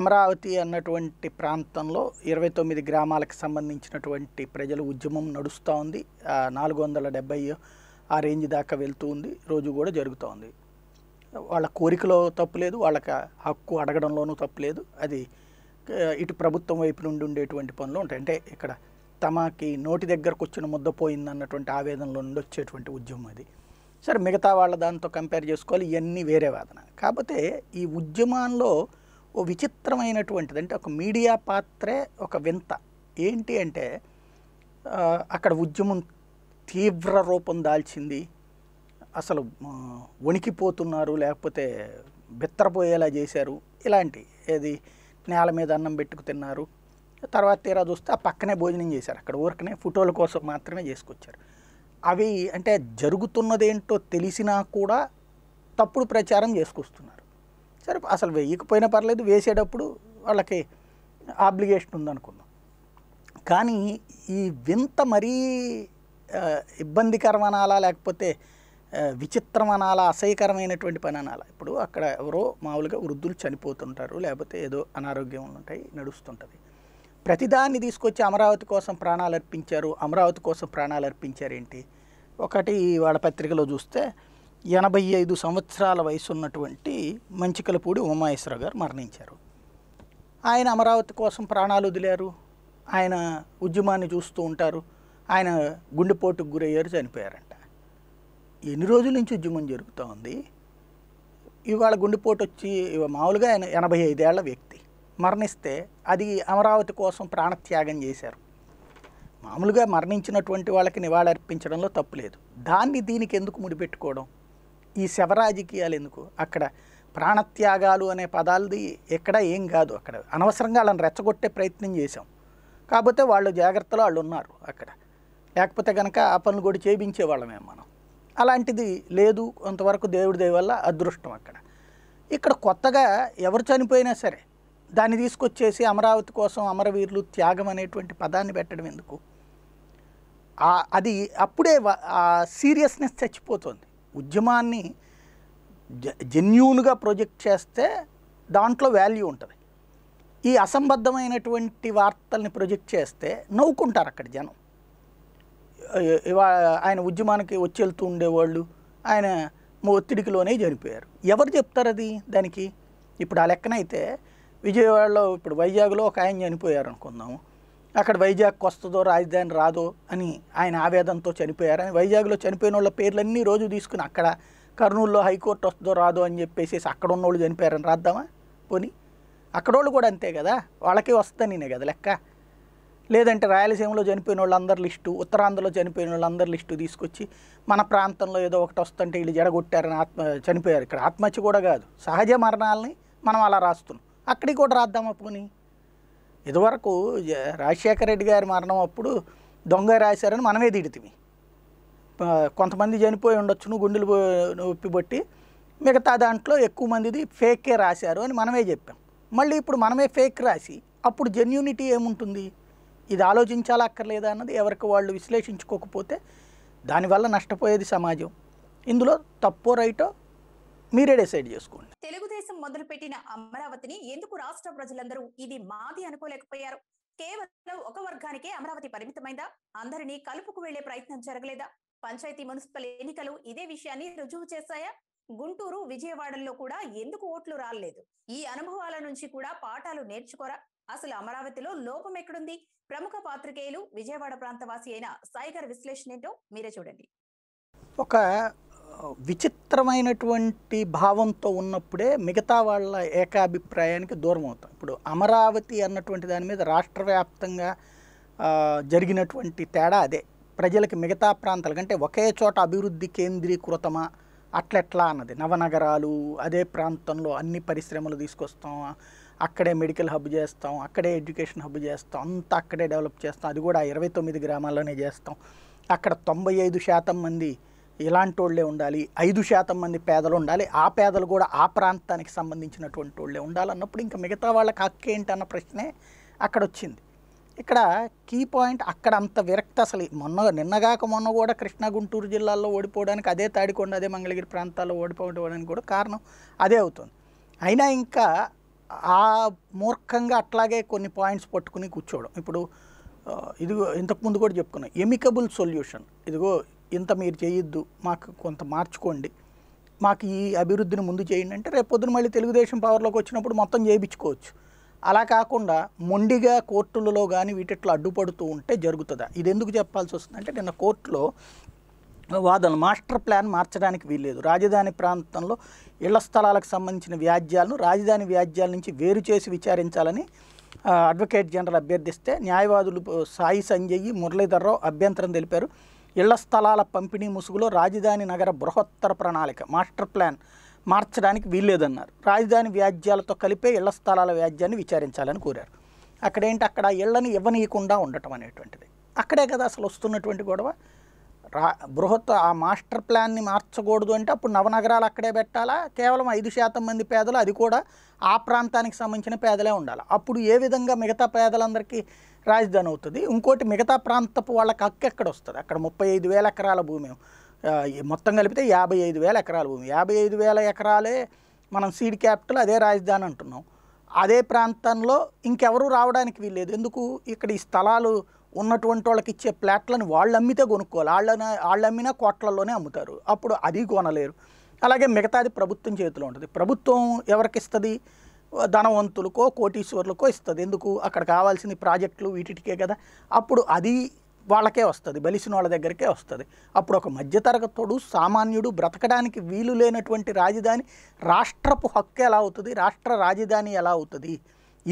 అమరావతి అన్నటువంటి ప్రాంతంలో ఇరవై తొమ్మిది గ్రామాలకు సంబంధించినటువంటి ప్రజల ఉద్యమం నడుస్తూ ఉంది నాలుగు వందల డెబ్బై ఆ రేంజ్ దాకా వెళ్తూ ఉంది రోజు కూడా జరుగుతూ ఉంది వాళ్ళ కోరికలో తప్పు లేదు వాళ్ళకి హక్కు అడగడంలోనూ తప్పు లేదు అది ఇటు ప్రభుత్వం వైపు నుండి ఉండేటువంటి పనులు ఉంటాయి అంటే ఇక్కడ తమకి నోటి దగ్గరకు వచ్చిన ముద్ద పోయిందన్నటువంటి ఆవేదనలో నుండి వచ్చేటువంటి ఉద్యమం అది సరే మిగతా వాళ్ళ దాంతో కంపేర్ చేసుకోవాలి ఇవన్నీ వేరే వాదన కాకపోతే ఈ ఉద్యమంలో ఓ విచిత్రమైనటువంటిది అంటే ఒక మీడియా పాత్రే ఒక వింత ఏంటి అంటే అక్కడ ఉద్యమం తీవ్ర రూపం దాల్చింది అసలు వణికిపోతున్నారు లేకపోతే బిత్తరపోయేలా చేశారు ఇలాంటి ఏది నేల మీద అన్నం పెట్టుకు తిన్నారు తర్వాత తీరా చూస్తే ఆ పక్కనే భోజనం చేశారు అక్కడ ఊరికనే ఫోటోల కోసం మాత్రమే చేసుకొచ్చారు అవి అంటే జరుగుతున్నదేంటో తెలిసినా కూడా తప్పుడు ప్రచారం చేసుకొస్తున్నారు సరే అసలు వేయకపోయినా పర్లేదు వేసేటప్పుడు వాళ్ళకి ఆబ్లిగేషన్ ఉందనుకున్నాం కానీ ఈ వింత మరీ ఇబ్బందికరమనాలా లేకపోతే విచిత్రమనాల అసహ్యకరమైనటువంటి పని అనాల ఇప్పుడు అక్కడ ఎవరో మామూలుగా వృద్ధులు చనిపోతుంటారు లేకపోతే ఏదో అనారోగ్యం ఉంటాయి నడుస్తుంటుంది ప్రతిదాన్ని తీసుకొచ్చి అమరావతి కోసం ప్రాణాలు అర్పించారు అమరావతి కోసం ప్రాణాలు అర్పించారేంటి ఒకటి వాళ్ళ పత్రికలో చూస్తే ఎనభై ఐదు సంవత్సరాల వయసు ఉన్నటువంటి మంచికలపూడి ఉమామహేశ్వరరావు గారు మరణించారు ఆయన అమరావతి కోసం ప్రాణాలు వదిలారు ఆయన ఉద్యమాన్ని చూస్తూ ఉంటారు ఆయన గుండెపోటుకు గురయ్యారు చనిపోయారండి ఎన్ని రోజుల నుంచి ఉద్యమం జరుగుతూ ఉంది ఇవాళ గుండెపోటు వచ్చి మామూలుగా ఎనభై ఐదేళ్ల వ్యక్తి మరణిస్తే అది అమరావతి కోసం ప్రాణత్యాగం చేశారు మామూలుగా మరణించినటువంటి వాళ్ళకి తప్పు తప్పులేదు దాన్ని దీనికి ఎందుకు ముడిపెట్టుకోవడం ఈ శవ రాజకీయాలు ఎందుకు అక్కడ ప్రాణత్యాగాలు అనే పదాలది ఎక్కడ ఏం కాదు అక్కడ అనవసరంగా వాళ్ళని రెచ్చగొట్టే ప్రయత్నం చేశాం కాకపోతే వాళ్ళు జాగ్రత్తలో వాళ్ళు ఉన్నారు అక్కడ లేకపోతే కనుక ఆ పనులు కూడా చేయించేవాళ్ళమే మనం అలాంటిది లేదు కొంతవరకు దేవుడి దేవి వల్ల అదృష్టం అక్కడ ఇక్కడ కొత్తగా ఎవరు చనిపోయినా సరే దాన్ని తీసుకొచ్చేసి అమరావతి కోసం అమరవీరులు త్యాగం అనేటువంటి పదాన్ని పెట్టడం ఎందుకు అది అప్పుడే సీరియస్నెస్ చచ్చిపోతుంది ఉద్యమాన్ని జెన్యూన్గా ప్రొజెక్ట్ చేస్తే దాంట్లో వాల్యూ ఉంటుంది ఈ అసంబద్ధమైనటువంటి వార్తల్ని ప్రొజెక్ట్ చేస్తే నవ్వుకుంటారు అక్కడ జనం ఆయన ఉద్యమానికి వచ్చి వెళ్తూ ఉండేవాళ్ళు ఆయన ఒత్తిడికిలోనే చనిపోయారు ఎవరు చెప్తారు అది దానికి ఇప్పుడు ఆ లెక్కనైతే విజయవాడలో ఇప్పుడు వైజాగ్లో ఒక ఆయన చనిపోయారు అనుకుందాము అక్కడ వైజాగ్కి వస్తుందో రాజధాని రాదో అని ఆయన ఆవేదంతో చనిపోయారని వైజాగ్లో చనిపోయిన వాళ్ళ పేర్లన్నీ రోజు తీసుకుని అక్కడ కర్నూలులో హైకోర్టు వస్తుందో రాదో అని చెప్పేసి అక్కడ ఉన్నోళ్ళు చనిపోయారని రాద్దామా పోనీ అక్కడోళ్ళు కూడా అంతే కదా వాళ్ళకే నేనే కదా లెక్క లేదంటే రాయలసీమలో చనిపోయిన వాళ్ళందరి లిస్టు ఉత్తరాంధ్రలో చనిపోయిన వాళ్ళందరి లిస్టు తీసుకొచ్చి మన ప్రాంతంలో ఏదో ఒకటి వస్తుంటే వీళ్ళు జడగొట్టారని ఆత్మ చనిపోయారు ఇక్కడ ఆత్మహత్య కూడా కాదు సహజ మరణాలని మనం అలా రాస్తున్నాం అక్కడికి కూడా రాద్దాం అప్పుకుని ఇదివరకు రాజశేఖర రెడ్డి గారి మరణం అప్పుడు దొంగ రాశారని మనమే తిడితివి కొంతమంది చనిపోయి ఉండొచ్చు నువ్వు గుండెలు ఒప్పిబట్టి మిగతా దాంట్లో ఎక్కువ మందిది ఫేకే రాశారు అని మనమే చెప్పాం మళ్ళీ ఇప్పుడు మనమే ఫేక్ రాసి అప్పుడు జెన్యూనిటీ ఏముంటుంది ఇది ఆలోచించాలా అక్కర్లేదా అన్నది ఎవరికి వాళ్ళు విశ్లేషించుకోకపోతే దానివల్ల నష్టపోయేది సమాజం ఇందులో తప్పో రైటో మీరే డిసైడ్ చేసుకోండి తెలుగుదేశం మొదలుపెట్టిన అమరావతిని ఎందుకు రాష్ట్ర ప్రజలందరూ ఇది మాది అనుకోలేకపోయారు కేవలం ఒక వర్గానికే అమరావతి పరిమితమైందా అందరినీ కలుపుకు వెళ్లే ప్రయత్నం జరగలేదా పంచాయతీ మున్సిపల్ ఎన్నికలు ఇదే విషయాన్ని రుజువు చేశాయా గుంటూరు విజయవాడల్లో కూడా ఎందుకు ఓట్లు రాలేదు ఈ అనుభవాల నుంచి కూడా పాఠాలు నేర్చుకోరా అసలు అమరావతిలో లోపం ఎక్కడుంది ప్రముఖ పాత్రికేయులు విజయవాడ ప్రాంతవాసి అయిన సాయిగర్ విశ్లేషణ ఏంటో మీరే చూడండి ఒక విచిత్రమైనటువంటి భావంతో ఉన్నప్పుడే మిగతా వాళ్ళ ఏకాభిప్రాయానికి దూరం అవుతాం ఇప్పుడు అమరావతి అన్నటువంటి దాని మీద రాష్ట్ర వ్యాప్తంగా జరిగినటువంటి తేడా అదే ప్రజలకి మిగతా ప్రాంతాలు కంటే ఒకే చోట అభివృద్ధి కేంద్రీకృతమా అట్లెట్లా అన్నది నవనగరాలు అదే ప్రాంతంలో అన్ని పరిశ్రమలు తీసుకొస్తాం అక్కడే మెడికల్ హబ్ చేస్తాం అక్కడే ఎడ్యుకేషన్ హబ్ చేస్తాం అంతా అక్కడే డెవలప్ చేస్తాం అది కూడా ఇరవై తొమ్మిది గ్రామాల్లోనే చేస్తాం అక్కడ తొంభై ఐదు శాతం మంది ఇలాంటి వాళ్ళే ఉండాలి ఐదు శాతం మంది పేదలు ఉండాలి ఆ పేదలు కూడా ఆ ప్రాంతానికి సంబంధించినటువంటి వాళ్ళే ఉండాలన్నప్పుడు ఇంకా మిగతా వాళ్ళకి హక్కు ఏంటి అన్న ప్రశ్నే అక్కడ వచ్చింది ఇక్కడ కీ పాయింట్ అక్కడ అంత విరక్త అసలు మొన్న నిన్నగాక మొన్న కూడా కృష్ణా గుంటూరు జిల్లాల్లో ఓడిపోవడానికి అదే తాడికొండ అదే మంగళగిరి ప్రాంతాల్లో ఓడిపోవడానికి కూడా కారణం అదే అవుతుంది అయినా ఇంకా ఆ మూర్ఖంగా అట్లాగే కొన్ని పాయింట్స్ పట్టుకుని కూర్చోవడం ఇప్పుడు ఇదిగో ఇంతకుముందు కూడా చెప్పుకున్నాం ఎమికబుల్ సొల్యూషన్ ఇదిగో ఇంత మీరు చేయొద్దు మాకు కొంత మార్చుకోండి మాకు ఈ అభివృద్ధిని ముందు చేయండి అంటే రేపొద్దున మళ్ళీ తెలుగుదేశం పవర్లోకి వచ్చినప్పుడు మొత్తం చేయించుకోవచ్చు అలా కాకుండా మొండిగా కోర్టులలో కానీ వీటిట్లో అడ్డుపడుతూ ఉంటే జరుగుతుందా ఇది ఎందుకు చెప్పాల్సి వస్తుందంటే నిన్న కోర్టులో వాదనలు మాస్టర్ ప్లాన్ మార్చడానికి వీల్లేదు రాజధాని ప్రాంతంలో ఇళ్ల స్థలాలకు సంబంధించిన వ్యాజ్యాలను రాజధాని వ్యాజ్యాల నుంచి వేరు చేసి విచారించాలని అడ్వకేట్ జనరల్ అభ్యర్థిస్తే న్యాయవాదులు సాయి సంజయ్ మురళీధర్రావు అభ్యంతరం తెలిపారు ఇళ్ల స్థలాల పంపిణీ ముసుగులో రాజధాని నగర బృహత్తర ప్రణాళిక మాస్టర్ ప్లాన్ మార్చడానికి వీల్లేదన్నారు రాజధాని వ్యాజ్యాలతో కలిపే ఇళ్ల స్థలాల వ్యాజ్యాన్ని విచారించాలని కోరారు అక్కడేంటి అక్కడ ఇళ్లని ఇవ్వనీయకుండా ఉండటం అనేటువంటిది అక్కడే కదా అసలు వస్తున్నటువంటి గొడవ రా బృహత్ ఆ మాస్టర్ ప్లాన్ని మార్చకూడదు అంటే అప్పుడు నవనగరాలు అక్కడే పెట్టాలా కేవలం ఐదు శాతం మంది పేదలు అది కూడా ఆ ప్రాంతానికి సంబంధించిన పేదలే ఉండాలి అప్పుడు ఏ విధంగా మిగతా పేదలందరికీ రాజధాని అవుతుంది ఇంకోటి మిగతా ప్రాంతపు వాళ్ళకి హక్కు ఎక్కడ వస్తుంది అక్కడ ముప్పై ఐదు వేల ఎకరాల భూమి మొత్తం కలిపితే యాభై ఐదు వేల ఎకరాల భూమి యాభై ఐదు వేల ఎకరాలే మనం సీడ్ క్యాపిటల్ అదే రాజధాని అంటున్నాం అదే ప్రాంతంలో ఇంకెవరూ రావడానికి వీల్లేదు ఎందుకు ఇక్కడ ఈ స్థలాలు ఉన్నటువంటి వాళ్ళకి ఇచ్చే ప్లాట్లను వాళ్ళు అమ్మితే కొనుక్కోవాలి వాళ్ళని వాళ్ళు అమ్మినా కోట్లలోనే అమ్ముతారు అప్పుడు అది కొనలేరు అలాగే మిగతాది ప్రభుత్వం చేతిలో ఉంటుంది ప్రభుత్వం ఎవరికి ఇస్తుంది ధనవంతులకో కోటీశ్వర్లకో ఇస్తుంది ఎందుకు అక్కడ కావాల్సిన ప్రాజెక్టులు వీటికే కదా అప్పుడు అది వాళ్ళకే వస్తుంది బలిసిన వాళ్ళ దగ్గరికే వస్తుంది అప్పుడు ఒక మధ్యతరగతుడు సామాన్యుడు బ్రతకడానికి వీలు లేనటువంటి రాజధాని రాష్ట్రపు హక్కు ఎలా అవుతుంది రాష్ట్ర రాజధాని ఎలా అవుతుంది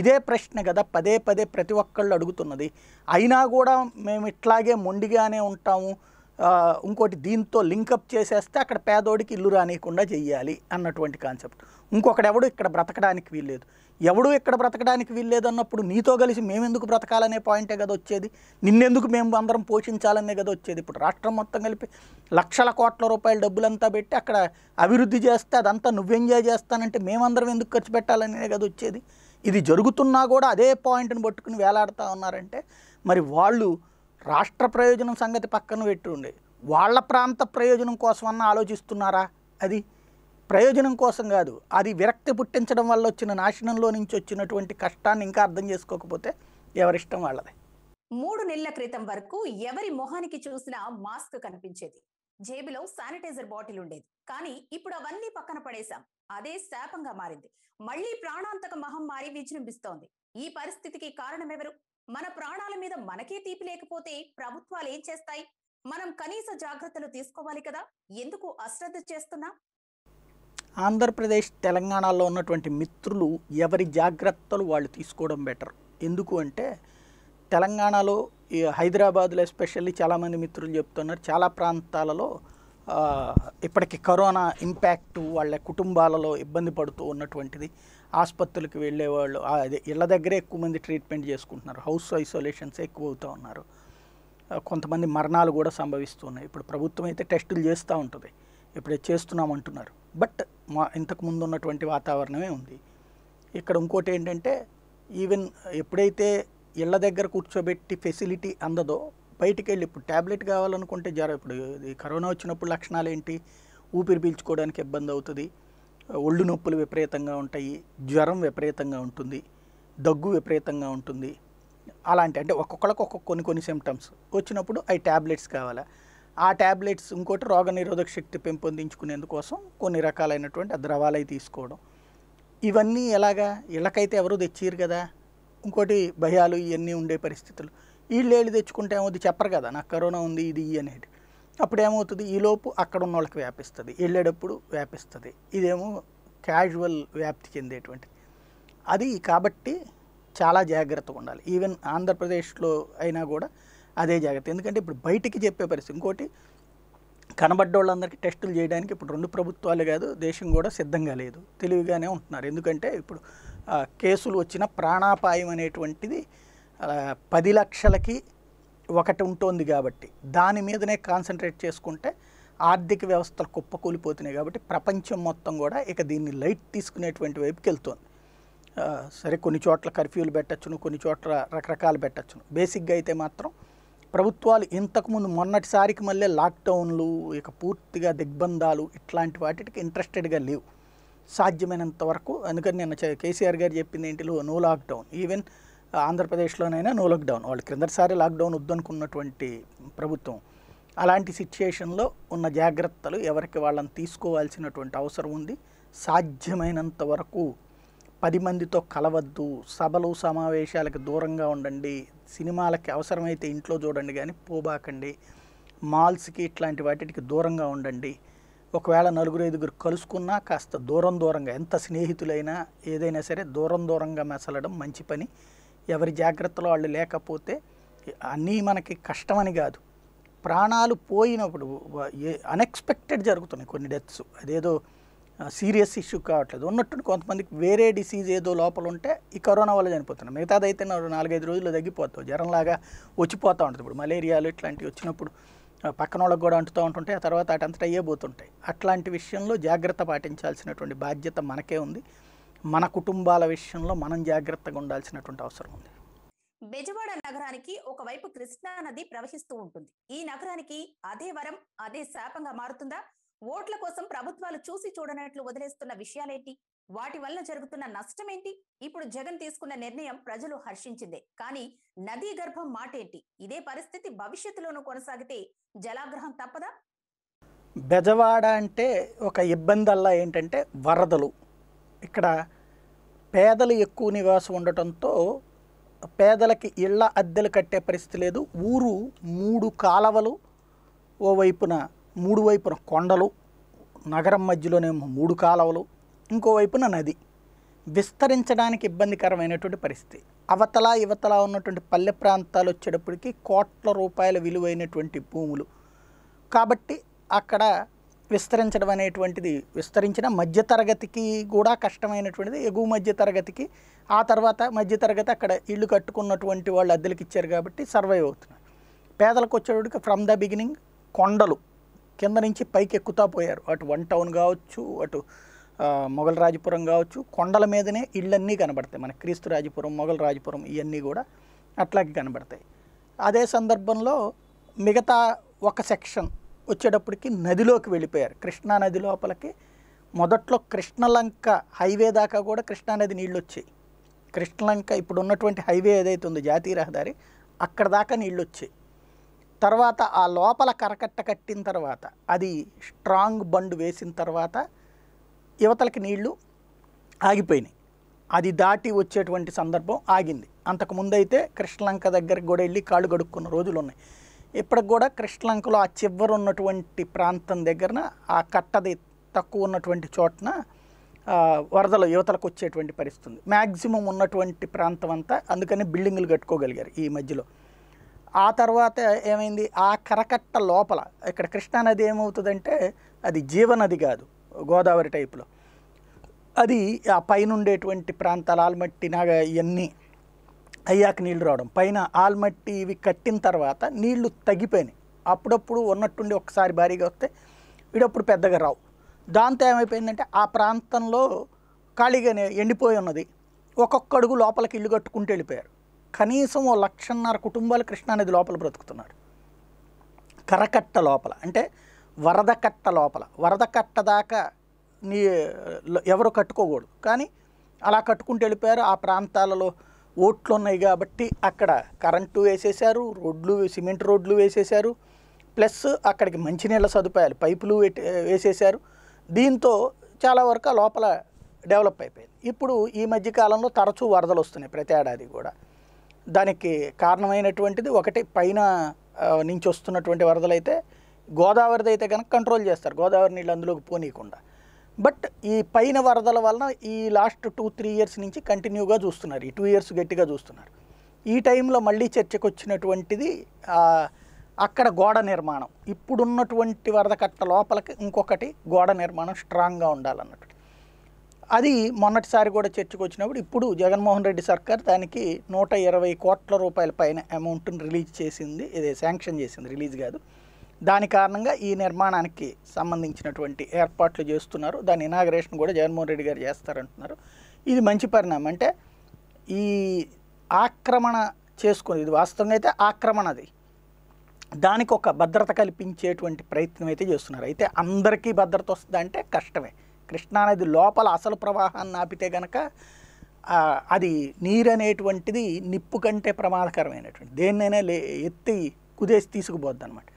ఇదే ప్రశ్న కదా పదే పదే ప్రతి ఒక్కళ్ళు అడుగుతున్నది అయినా కూడా మేము ఇట్లాగే మొండిగానే ఉంటాము ఇంకోటి దీంతో లింకప్ చేసేస్తే అక్కడ పేదోడికి ఇల్లు రానియకుండా చెయ్యాలి అన్నటువంటి కాన్సెప్ట్ ఇంకొకడెవడు ఇక్కడ బ్రతకడానికి వీల్లేదు ఎవడు ఇక్కడ బ్రతకడానికి వీల్లేదు అన్నప్పుడు నీతో కలిసి మేమెందుకు బ్రతకాలనే పాయింటే కదా వచ్చేది నిన్నెందుకు మేము అందరం పోషించాలనే కదా వచ్చేది ఇప్పుడు రాష్ట్రం మొత్తం కలిపి లక్షల కోట్ల రూపాయల డబ్బులంతా పెట్టి అక్కడ అభివృద్ధి చేస్తే అదంతా నువ్వు ఎంజాయ్ చేస్తానంటే మేమందరం ఎందుకు ఖర్చు పెట్టాలనే కదా వచ్చేది ఇది జరుగుతున్నా కూడా అదే పాయింట్ని పట్టుకుని వేలాడుతూ ఉన్నారంటే మరి వాళ్ళు రాష్ట్ర ప్రయోజనం సంగతి పక్కన పెట్టుండే వాళ్ళ ప్రాంత ప్రయోజనం కోసమన్నా ఆలోచిస్తున్నారా అది ప్రయోజనం కోసం కాదు అది విరక్తి పుట్టించడం వల్ల వచ్చిన నాశనంలో నుంచి వచ్చినటువంటి కష్టాన్ని ఇంకా అర్థం చేసుకోకపోతే ఎవరిష్టం వాళ్ళది మూడు నెలల క్రితం వరకు ఎవరి మొహానికి చూసినా మాస్క్ కనిపించేది జేబులో శానిటైజర్ బాటిల్ ఉండేది కానీ ఇప్పుడు అవన్నీ పక్కన పడేశాం అదే శాపంగా మారింది మళ్లీ ప్రాణాంతక మహమ్మారి విజృంభిస్తోంది ఈ పరిస్థితికి కారణమెవరు మన ప్రాణాల మీద మనకే తీపి లేకపోతే ప్రభుత్వాలు ఏం చేస్తాయి మనం కనీస జాగ్రత్తలు తీసుకోవాలి కదా ఎందుకు అశ్రద్ధ చేస్తున్నా ఆంధ్రప్రదేశ్ తెలంగాణలో ఉన్నటువంటి మిత్రులు ఎవరి జాగ్రత్తలు వాళ్ళు తీసుకోవడం బెటర్ ఎందుకు అంటే తెలంగాణలో హైదరాబాద్లో ఎస్పెషల్లీ చాలామంది మిత్రులు చెప్తున్నారు చాలా ప్రాంతాలలో ఇప్పటికి కరోనా ఇంపాక్ట్ వాళ్ళ కుటుంబాలలో ఇబ్బంది పడుతూ ఉన్నటువంటిది ఆసుపత్రులకు వెళ్ళేవాళ్ళు అదే ఇళ్ళ దగ్గరే ఎక్కువ మంది ట్రీట్మెంట్ చేసుకుంటున్నారు హౌస్ ఐసోలేషన్స్ ఎక్కువ అవుతూ ఉన్నారు కొంతమంది మరణాలు కూడా సంభవిస్తున్నాయి ఇప్పుడు ప్రభుత్వం అయితే టెస్టులు చేస్తూ ఉంటుంది ఇప్పుడే చేస్తున్నామంటున్నారు బట్ మా ఇంతకు ముందు ఉన్నటువంటి వాతావరణమే ఉంది ఇక్కడ ఇంకోటి ఏంటంటే ఈవెన్ ఎప్పుడైతే ఇళ్ళ దగ్గర కూర్చోబెట్టి ఫెసిలిటీ అందదో బయటికి వెళ్ళి ఇప్పుడు ట్యాబ్లెట్ కావాలనుకుంటే జ్వరం ఇప్పుడు కరోనా వచ్చినప్పుడు లక్షణాలు ఏంటి ఊపిరి పీల్చుకోవడానికి ఇబ్బంది అవుతుంది ఒళ్ళు నొప్పులు విపరీతంగా ఉంటాయి జ్వరం విపరీతంగా ఉంటుంది దగ్గు విపరీతంగా ఉంటుంది అలాంటి అంటే ఒక్కొక్కరికి ఒక్కొక్క కొన్ని కొన్ని సిమ్టమ్స్ వచ్చినప్పుడు అవి ట్యాబ్లెట్స్ కావాలా ఆ ట్యాబ్లెట్స్ ఇంకోటి రోగనిరోధక శక్తి పెంపొందించుకునేందుకోసం కొన్ని రకాలైనటువంటి ద్రవాలై తీసుకోవడం ఇవన్నీ ఎలాగా ఇళ్ళకైతే ఎవరు తెచ్చిరు కదా ఇంకోటి భయాలు ఇవన్నీ ఉండే పరిస్థితులు వీళ్ళు ఏళ్ళు తెచ్చుకుంటే ఏమవుతుంది చెప్పరు కదా నాకు కరోనా ఉంది ఇది అనేది అప్పుడు ఏమవుతుంది ఈలోపు అక్కడ ఉన్న వాళ్ళకి వ్యాపిస్తుంది వెళ్ళేటప్పుడు వ్యాపిస్తుంది ఇదేమో క్యాజువల్ వ్యాప్తి చెందేటువంటి అది కాబట్టి చాలా జాగ్రత్తగా ఉండాలి ఈవెన్ ఆంధ్రప్రదేశ్లో అయినా కూడా అదే జాగ్రత్త ఎందుకంటే ఇప్పుడు బయటికి చెప్పే పరిస్థితి ఇంకోటి కనబడ్డ వాళ్ళందరికీ టెస్టులు చేయడానికి ఇప్పుడు రెండు ప్రభుత్వాలు కాదు దేశం కూడా సిద్ధంగా లేదు తెలివిగానే ఉంటున్నారు ఎందుకంటే ఇప్పుడు కేసులు వచ్చిన ప్రాణాపాయం అనేటువంటిది పది లక్షలకి ఒకటి ఉంటుంది కాబట్టి దాని మీదనే కాన్సన్ట్రేట్ చేసుకుంటే ఆర్థిక వ్యవస్థలు కుప్పకూలిపోతున్నాయి కాబట్టి ప్రపంచం మొత్తం కూడా ఇక దీన్ని లైట్ తీసుకునేటువంటి వైపుకి వెళ్తుంది సరే కొన్ని చోట్ల కర్ఫ్యూలు పెట్టచ్చును కొన్ని చోట్ల రకరకాలు పెట్టచ్చును బేసిక్గా అయితే మాత్రం ప్రభుత్వాలు ఇంతకుముందు మొన్నటిసారికి మళ్ళీ లాక్డౌన్లు ఇక పూర్తిగా దిగ్బంధాలు ఇట్లాంటి వాటికి ఇంట్రెస్టెడ్గా లేవు సాధ్యమైనంత వరకు అందుకని నిన్న కేసీఆర్ గారు చెప్పింది ఏంటి నో లాక్డౌన్ ఈవెన్ ఆంధ్రప్రదేశ్లోనైనా నో లాక్డౌన్ వాళ్ళు క్రిందటిసారి లాక్డౌన్ వద్దనుకున్నటువంటి ప్రభుత్వం అలాంటి సిచ్యుయేషన్లో ఉన్న జాగ్రత్తలు ఎవరికి వాళ్ళని తీసుకోవాల్సినటువంటి అవసరం ఉంది సాధ్యమైనంత వరకు పది మందితో కలవద్దు సభలు సమావేశాలకు దూరంగా ఉండండి సినిమాలకి అవసరమైతే ఇంట్లో చూడండి కానీ పోబాకండి మాల్స్కి ఇట్లాంటి వాటికి దూరంగా ఉండండి ఒకవేళ నలుగురు ఐదుగురు కలుసుకున్నా కాస్త దూరం దూరంగా ఎంత స్నేహితులైనా ఏదైనా సరే దూరం దూరంగా మెసలడం మంచి పని ఎవరి జాగ్రత్తలో వాళ్ళు లేకపోతే అన్నీ మనకి కష్టమని కాదు ప్రాణాలు పోయినప్పుడు అన్ఎక్స్పెక్టెడ్ జరుగుతున్నాయి కొన్ని డెత్స్ అదేదో సీరియస్ ఇష్యూ కావట్లేదు ఉన్నట్టు కొంతమందికి వేరే డిసీజ్ ఏదో లోపల ఉంటే ఈ కరోనా వల్ల చనిపోతున్నారు మిగతాదైతే నాలుగైదు రోజుల్లో తగ్గిపోతావు జ్వరంలాగా వచ్చిపోతూ ఉంటుంది ఇప్పుడు మలేరియాలు ఇట్లాంటివి వచ్చినప్పుడు పక్కన వాళ్ళకి కూడా అంటుతూ ఉంటుంటే ఆ తర్వాత అటంతటా అయ్యే పోతుంటాయి అట్లాంటి విషయంలో జాగ్రత్త పాటించాల్సినటువంటి బాధ్యత మనకే ఉంది మన కుటుంబాల విషయంలో మనం జాగ్రత్తగా ఉండాల్సినటువంటి అవసరం ఉంది బెజవాడ నగరానికి ఒకవైపు కృష్ణా నది ప్రవహిస్తూ ఉంటుంది ఈ నగరానికి అదే వరం అదే శాపంగా మారుతుందా ఓట్ల కోసం ప్రభుత్వాలు చూసి చూడనట్లు వదిలేస్తున్న విషయాలేంటి వాటి వల్ల జరుగుతున్న నష్టమేంటి ఇప్పుడు జగన్ తీసుకున్న నిర్ణయం ప్రజలు హర్షించిందే కానీ నదీ గర్భం మాటేంటి ఇదే పరిస్థితి భవిష్యత్తులోనూ కొనసాగితే జలాగ్రహం తప్పదా బెజవాడ అంటే ఒక ఇబ్బందల్లా ఏంటంటే వరదలు ఇక్కడ పేదలు ఎక్కువ నివాసం ఉండటంతో పేదలకి ఇళ్ల అద్దెలు కట్టే పరిస్థితి లేదు ఊరు మూడు కాలవలు ఓ వైపున మూడు వైపున కొండలు నగరం మధ్యలోనేమో మూడు కాలవలు ఇంకోవైపున నది విస్తరించడానికి ఇబ్బందికరమైనటువంటి పరిస్థితి అవతల ఇవతల ఉన్నటువంటి పల్లె ప్రాంతాలు వచ్చేటప్పటికి కోట్ల రూపాయల విలువైనటువంటి భూములు కాబట్టి అక్కడ విస్తరించడం అనేటువంటిది విస్తరించిన మధ్యతరగతికి కూడా కష్టమైనటువంటిది ఎగువ మధ్యతరగతికి ఆ తర్వాత మధ్యతరగతి అక్కడ ఇల్లు కట్టుకున్నటువంటి వాళ్ళు అద్దెలకు ఇచ్చారు కాబట్టి సర్వైవ్ అవుతున్నారు పేదలకు వచ్చేటికి ఫ్రమ్ ద బిగినింగ్ కొండలు కింద నుంచి పైకి ఎక్కుతా పోయారు అటు వన్ టౌన్ కావచ్చు అటు మొఘల్ రాజపురం కావచ్చు కొండల మీదనే ఇళ్ళన్నీ కనబడతాయి మన క్రీస్తు రాజపురం మొఘల్ రాజపురం ఇవన్నీ కూడా అట్లాగే కనబడతాయి అదే సందర్భంలో మిగతా ఒక సెక్షన్ వచ్చేటప్పటికి నదిలోకి వెళ్ళిపోయారు కృష్ణానది లోపలికి మొదట్లో కృష్ణలంక హైవే దాకా కూడా కృష్ణానది నీళ్ళు వచ్చాయి కృష్ణలంక ఇప్పుడు ఉన్నటువంటి హైవే ఏదైతే ఉందో జాతీయ రహదారి అక్కడ దాకా నీళ్ళు వచ్చాయి తర్వాత ఆ లోపల కరకట్ట కట్టిన తర్వాత అది స్ట్రాంగ్ బండ్ వేసిన తర్వాత యువతలకి నీళ్లు ఆగిపోయినాయి అది దాటి వచ్చేటువంటి సందర్భం ఆగింది అంతకుముందైతే కృష్ణలంక దగ్గరికి కూడా వెళ్ళి కాళ్ళు గడుక్కున్న రోజులు ఉన్నాయి ఇప్పటికి కూడా కృష్ణలంకలో ఆ చివరి ఉన్నటువంటి ప్రాంతం దగ్గరన ఆ కట్టది తక్కువ ఉన్నటువంటి చోటన వరదలు యువతలకు వచ్చేటువంటి పరిస్థితి మ్యాక్సిమం ఉన్నటువంటి ప్రాంతం అంతా అందుకని బిల్డింగులు కట్టుకోగలిగారు ఈ మధ్యలో ఆ తర్వాత ఏమైంది ఆ కరకట్ట లోపల ఇక్కడ కృష్ణానది ఏమవుతుందంటే అది జీవనది కాదు గోదావరి టైపులో అది ఆ పైనుండేటువంటి ప్రాంతాలు ఆల్మట్టి నాగ ఇవన్నీ అయ్యాక నీళ్లు రావడం పైన ఆల్మట్టి ఇవి కట్టిన తర్వాత నీళ్లు తగ్గిపోయినాయి అప్పుడప్పుడు ఉన్నట్టుండి ఒకసారి భారీగా వస్తే వీడప్పుడు పెద్దగా రావు దాంతో ఏమైపోయిందంటే ఆ ప్రాంతంలో ఖాళీగానే ఎండిపోయి ఉన్నది ఒక్కొక్క అడుగు లోపలికి ఇల్లు కట్టుకుంటూ వెళ్ళిపోయారు కనీసం ఓ లక్షన్నర కుటుంబాలు కృష్ణానది లోపల బ్రతుకుతున్నారు కరకట్ట లోపల అంటే వరద కట్ట లోపల వరద కట్ట దాకా నీ ఎవరు కట్టుకోకూడదు కానీ అలా కట్టుకుంటూ వెళ్ళిపోయారు ఆ ప్రాంతాలలో ఓట్లు ఉన్నాయి కాబట్టి అక్కడ కరెంటు వేసేశారు రోడ్లు సిమెంట్ రోడ్లు వేసేశారు ప్లస్ అక్కడికి మంచినీళ్ళ సదుపాయాలు పైపులు వేసేశారు దీంతో చాలా వరకు లోపల డెవలప్ అయిపోయింది ఇప్పుడు ఈ మధ్య కాలంలో తరచూ వరదలు వస్తున్నాయి ప్రతి ఏడాది కూడా దానికి కారణమైనటువంటిది ఒకటి పైన నుంచి వస్తున్నటువంటి వరదలు అయితే గోదావరిది అయితే కనుక కంట్రోల్ చేస్తారు గోదావరి నీళ్ళు అందులోకి పోనీయకుండా బట్ ఈ పైన వరదల వలన ఈ లాస్ట్ టూ త్రీ ఇయర్స్ నుంచి కంటిన్యూగా చూస్తున్నారు ఈ టూ ఇయర్స్ గట్టిగా చూస్తున్నారు ఈ టైంలో మళ్ళీ చర్చకు వచ్చినటువంటిది అక్కడ గోడ నిర్మాణం ఇప్పుడున్నటువంటి వరద కట్ట లోపలికి ఇంకొకటి గోడ నిర్మాణం స్ట్రాంగ్గా ఉండాలన్నట్టు అది మొన్నటిసారి కూడా చర్చకు వచ్చినప్పుడు ఇప్పుడు జగన్మోహన్ రెడ్డి సర్కార్ దానికి నూట ఇరవై కోట్ల రూపాయల పైన అమౌంట్ని రిలీజ్ చేసింది ఇదే శాంక్షన్ చేసింది రిలీజ్ కాదు దాని కారణంగా ఈ నిర్మాణానికి సంబంధించినటువంటి ఏర్పాట్లు చేస్తున్నారు దాని ఇనాగరేషన్ కూడా జగన్మోహన్ రెడ్డి గారు చేస్తారంటున్నారు ఇది మంచి పరిణామం అంటే ఈ ఆక్రమణ చేసుకుని ఇది వాస్తవంగా అయితే ఆక్రమణ అది దానికి ఒక భద్రత కల్పించేటువంటి ప్రయత్నం అయితే చేస్తున్నారు అయితే అందరికీ భద్రత వస్తుందంటే కష్టమే కృష్ణానది లోపల అసలు ప్రవాహాన్ని ఆపితే గనక అది నీరు అనేటువంటిది నిప్పు కంటే ప్రమాదకరమైనటువంటి దేన్నైనా లే ఎత్తి కుదేసి తీసుకుపోద్ది అనమాట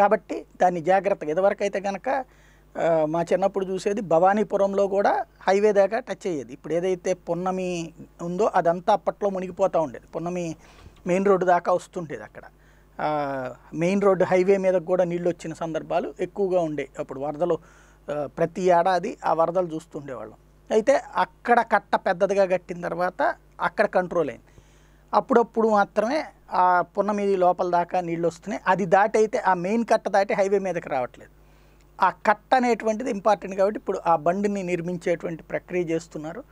కాబట్టి దాన్ని జాగ్రత్తగా ఇదివరకు అయితే కనుక మా చిన్నప్పుడు చూసేది భవానీపురంలో కూడా హైవే దాకా టచ్ అయ్యేది ఇప్పుడు ఏదైతే పున్నమి ఉందో అదంతా అప్పట్లో మునిగిపోతూ ఉండేది పున్నమి మెయిన్ రోడ్డు దాకా వస్తుండేది అక్కడ మెయిన్ రోడ్డు హైవే మీద కూడా నీళ్ళు వచ్చిన సందర్భాలు ఎక్కువగా ఉండే అప్పుడు వరదలు ప్రతి ఏడాది ఆ వరదలు చూస్తుండేవాళ్ళం అయితే అక్కడ కట్ట పెద్దదిగా కట్టిన తర్వాత అక్కడ కంట్రోల్ అయింది అప్పుడప్పుడు మాత్రమే ఆ పున్నమీది లోపల దాకా నీళ్ళు వస్తున్నాయి అది దాటైతే ఆ మెయిన్ కట్ట దాటి హైవే మీదకి రావట్లేదు ఆ కట్ట అనేటువంటిది ఇంపార్టెంట్ కాబట్టి ఇప్పుడు ఆ బండిని నిర్మించేటువంటి ప్రక్రియ చేస్తున్నారు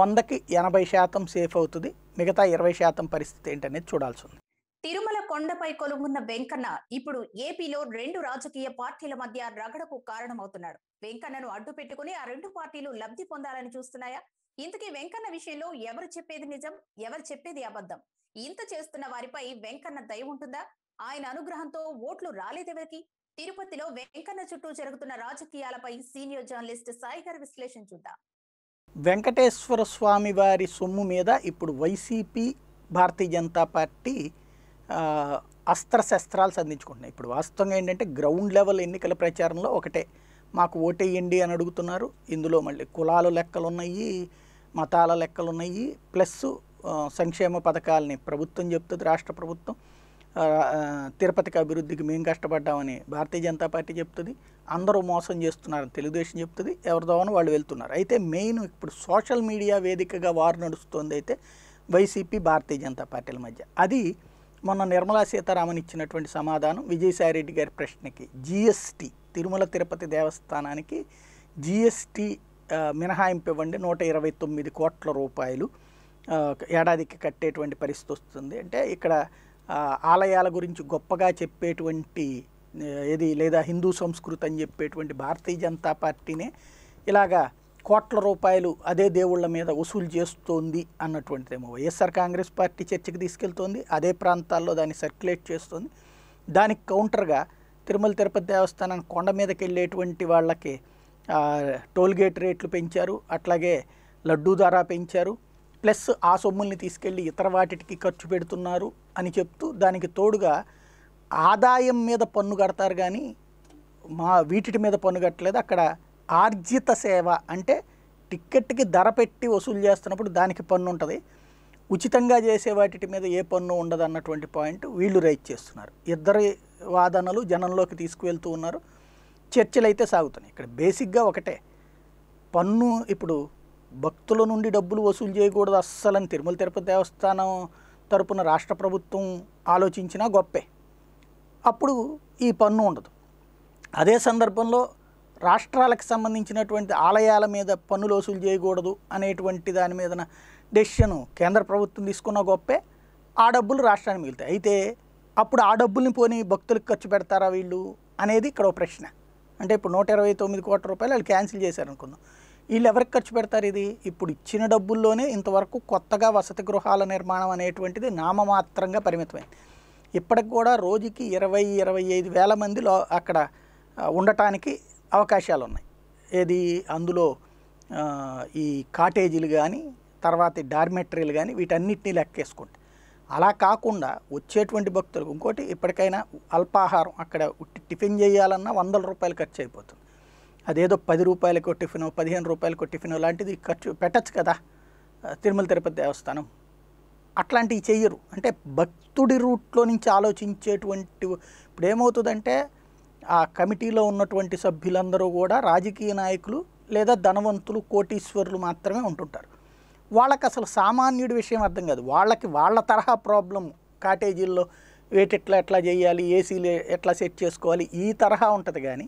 వందకి ఎనభై శాతం సేఫ్ అవుతుంది మిగతా ఇరవై శాతం పరిస్థితి ఏంటనేది చూడాల్సి ఉంది తిరుమల కొండపై కొలువున్న వెంకన్న ఇప్పుడు ఏపీలో రెండు రాజకీయ పార్టీల మధ్య రగడకు కారణమవుతున్నాడు వెంకన్నను అడ్డు పెట్టుకుని ఆ రెండు పార్టీలు లబ్ధి పొందాలని చూస్తున్నాయా ఇంతకీ వెంకన్న విషయంలో ఎవరు చెప్పేది నిజం ఎవరు చెప్పేది అబద్ధం ఇంత చేస్తున్న వారిపై వెంకన్న దయ ఉంటుందా ఆయన అనుగ్రహంతో ఓట్లు రాలేదెవరికి తిరుపతిలో వెంకన్న చుట్టూ జరుగుతున్న రాజకీయాలపై సీనియర్ జర్నలిస్ట్ సాయిగర్ విశ్లేషణ చూద్దాం వెంకటేశ్వర స్వామి వారి సొమ్ము మీద ఇప్పుడు వైసీపీ భారతీయ జనతా పార్టీ అస్త్రశస్త్రాలు సంధించుకుంటున్నాయి ఇప్పుడు వాస్తవంగా ఏంటంటే గ్రౌండ్ లెవెల్ ఎన్నికల ప్రచారంలో ఒకటే మాకు ఓటేయండి అని అడుగుతున్నారు ఇందులో మళ్ళీ కులాల లెక్కలు ఉన్నాయి మతాల లెక్కలు ఉన్నాయి ప్లస్ సంక్షేమ పథకాలని ప్రభుత్వం చెప్తుంది రాష్ట్ర ప్రభుత్వం తిరుపతికి అభివృద్ధికి మేము కష్టపడ్డామని భారతీయ జనతా పార్టీ చెప్తుంది అందరూ మోసం చేస్తున్నారని తెలుగుదేశం చెప్తుంది ఎవరిదోనో వాళ్ళు వెళ్తున్నారు అయితే మెయిన్ ఇప్పుడు సోషల్ మీడియా వేదికగా వారు నడుస్తుంది అయితే వైసీపీ భారతీయ జనతా పార్టీల మధ్య అది మొన్న నిర్మలా సీతారామన్ ఇచ్చినటువంటి సమాధానం విజయసాయిరెడ్డి గారి ప్రశ్నకి జిఎస్టీ తిరుమల తిరుపతి దేవస్థానానికి జిఎస్టీ మినహాయింపు ఇవ్వండి నూట ఇరవై తొమ్మిది కోట్ల రూపాయలు ఏడాదికి కట్టేటువంటి పరిస్థితి వస్తుంది అంటే ఇక్కడ ఆలయాల గురించి గొప్పగా చెప్పేటువంటి ఏది లేదా హిందూ సంస్కృతి అని చెప్పేటువంటి భారతీయ జనతా పార్టీనే ఇలాగా కోట్ల రూపాయలు అదే దేవుళ్ళ మీద వసూలు చేస్తోంది ఏమో వైఎస్ఆర్ కాంగ్రెస్ పార్టీ చర్చకి తీసుకెళ్తోంది అదే ప్రాంతాల్లో దాన్ని సర్క్యులేట్ చేస్తుంది దానికి కౌంటర్గా తిరుమల తిరుపతి దేవస్థానం కొండ మీదకి వెళ్ళేటువంటి వాళ్ళకి టోల్గేట్ రేట్లు పెంచారు అట్లాగే లడ్డూ ధర పెంచారు ప్లస్ ఆ సొమ్ముల్ని తీసుకెళ్ళి ఇతర వాటికి ఖర్చు పెడుతున్నారు అని చెప్తూ దానికి తోడుగా ఆదాయం మీద పన్ను కడతారు కానీ మా వీటి మీద పన్ను కట్టలేదు అక్కడ ఆర్జిత సేవ అంటే టిక్కెట్కి ధర పెట్టి వసూలు చేస్తున్నప్పుడు దానికి పన్ను ఉంటుంది ఉచితంగా చేసే వాటి మీద ఏ పన్ను ఉండదు అన్నటువంటి పాయింట్ వీళ్ళు రైజ్ చేస్తున్నారు ఇద్దరి వాదనలు జనంలోకి తీసుకువెళ్తూ ఉన్నారు చర్చలు అయితే సాగుతున్నాయి ఇక్కడ బేసిక్గా ఒకటే పన్ను ఇప్పుడు భక్తుల నుండి డబ్బులు వసూలు చేయకూడదు అస్సలని తిరుమల తిరుపతి దేవస్థానం తరపున రాష్ట్ర ప్రభుత్వం ఆలోచించినా గొప్పే అప్పుడు ఈ పన్ను ఉండదు అదే సందర్భంలో రాష్ట్రాలకు సంబంధించినటువంటి ఆలయాల మీద పన్నులు వసూలు చేయకూడదు అనేటువంటి దాని మీదన డెసిషన్ కేంద్ర ప్రభుత్వం తీసుకున్న గొప్పే ఆ డబ్బులు రాష్ట్రానికి మిగులుతాయి అయితే అప్పుడు ఆ డబ్బుల్ని పోని భక్తులకు ఖర్చు పెడతారా వీళ్ళు అనేది ఇక్కడ ఒక ప్రశ్న అంటే ఇప్పుడు నూట ఇరవై తొమ్మిది కోట్ల రూపాయలు వాళ్ళు క్యాన్సిల్ చేశారనుకుందాం వీళ్ళు ఎవరికి ఖర్చు పెడతారు ఇది ఇప్పుడు ఇచ్చిన డబ్బుల్లోనే ఇంతవరకు కొత్తగా వసతి గృహాల నిర్మాణం అనేటువంటిది నామమాత్రంగా పరిమితమైంది ఇప్పటికి కూడా రోజుకి ఇరవై ఇరవై ఐదు వేల మంది అక్కడ ఉండటానికి అవకాశాలు ఉన్నాయి ఏది అందులో ఈ కాటేజీలు కానీ తర్వాత డార్మెటరీలు కానీ వీటన్నిటినీ లెక్కేసుకుంటే అలా కాకుండా వచ్చేటువంటి భక్తులకు ఇంకోటి ఇప్పటికైనా అల్పాహారం అక్కడ టిఫిన్ చేయాలన్నా వందల రూపాయలు ఖర్చు అయిపోతుంది అదేదో పది రూపాయలకు టిఫిన్ పదిహేను రూపాయలకు టిఫిన్ లాంటిది ఖర్చు పెట్టచ్చు కదా తిరుమల తిరుపతి దేవస్థానం అట్లాంటివి చెయ్యరు అంటే భక్తుడి రూట్లో నుంచి ఆలోచించేటువంటి ఇప్పుడు ఏమవుతుందంటే ఆ కమిటీలో ఉన్నటువంటి సభ్యులందరూ కూడా రాజకీయ నాయకులు లేదా ధనవంతులు కోటీశ్వరులు మాత్రమే ఉంటుంటారు వాళ్ళకి అసలు సామాన్యుడి విషయం అర్థం కాదు వాళ్ళకి వాళ్ళ తరహా ప్రాబ్లం కాటేజీల్లో వేటెట్లా ఎట్లా చేయాలి ఏసీలు ఎట్లా సెట్ చేసుకోవాలి ఈ తరహా ఉంటుంది కానీ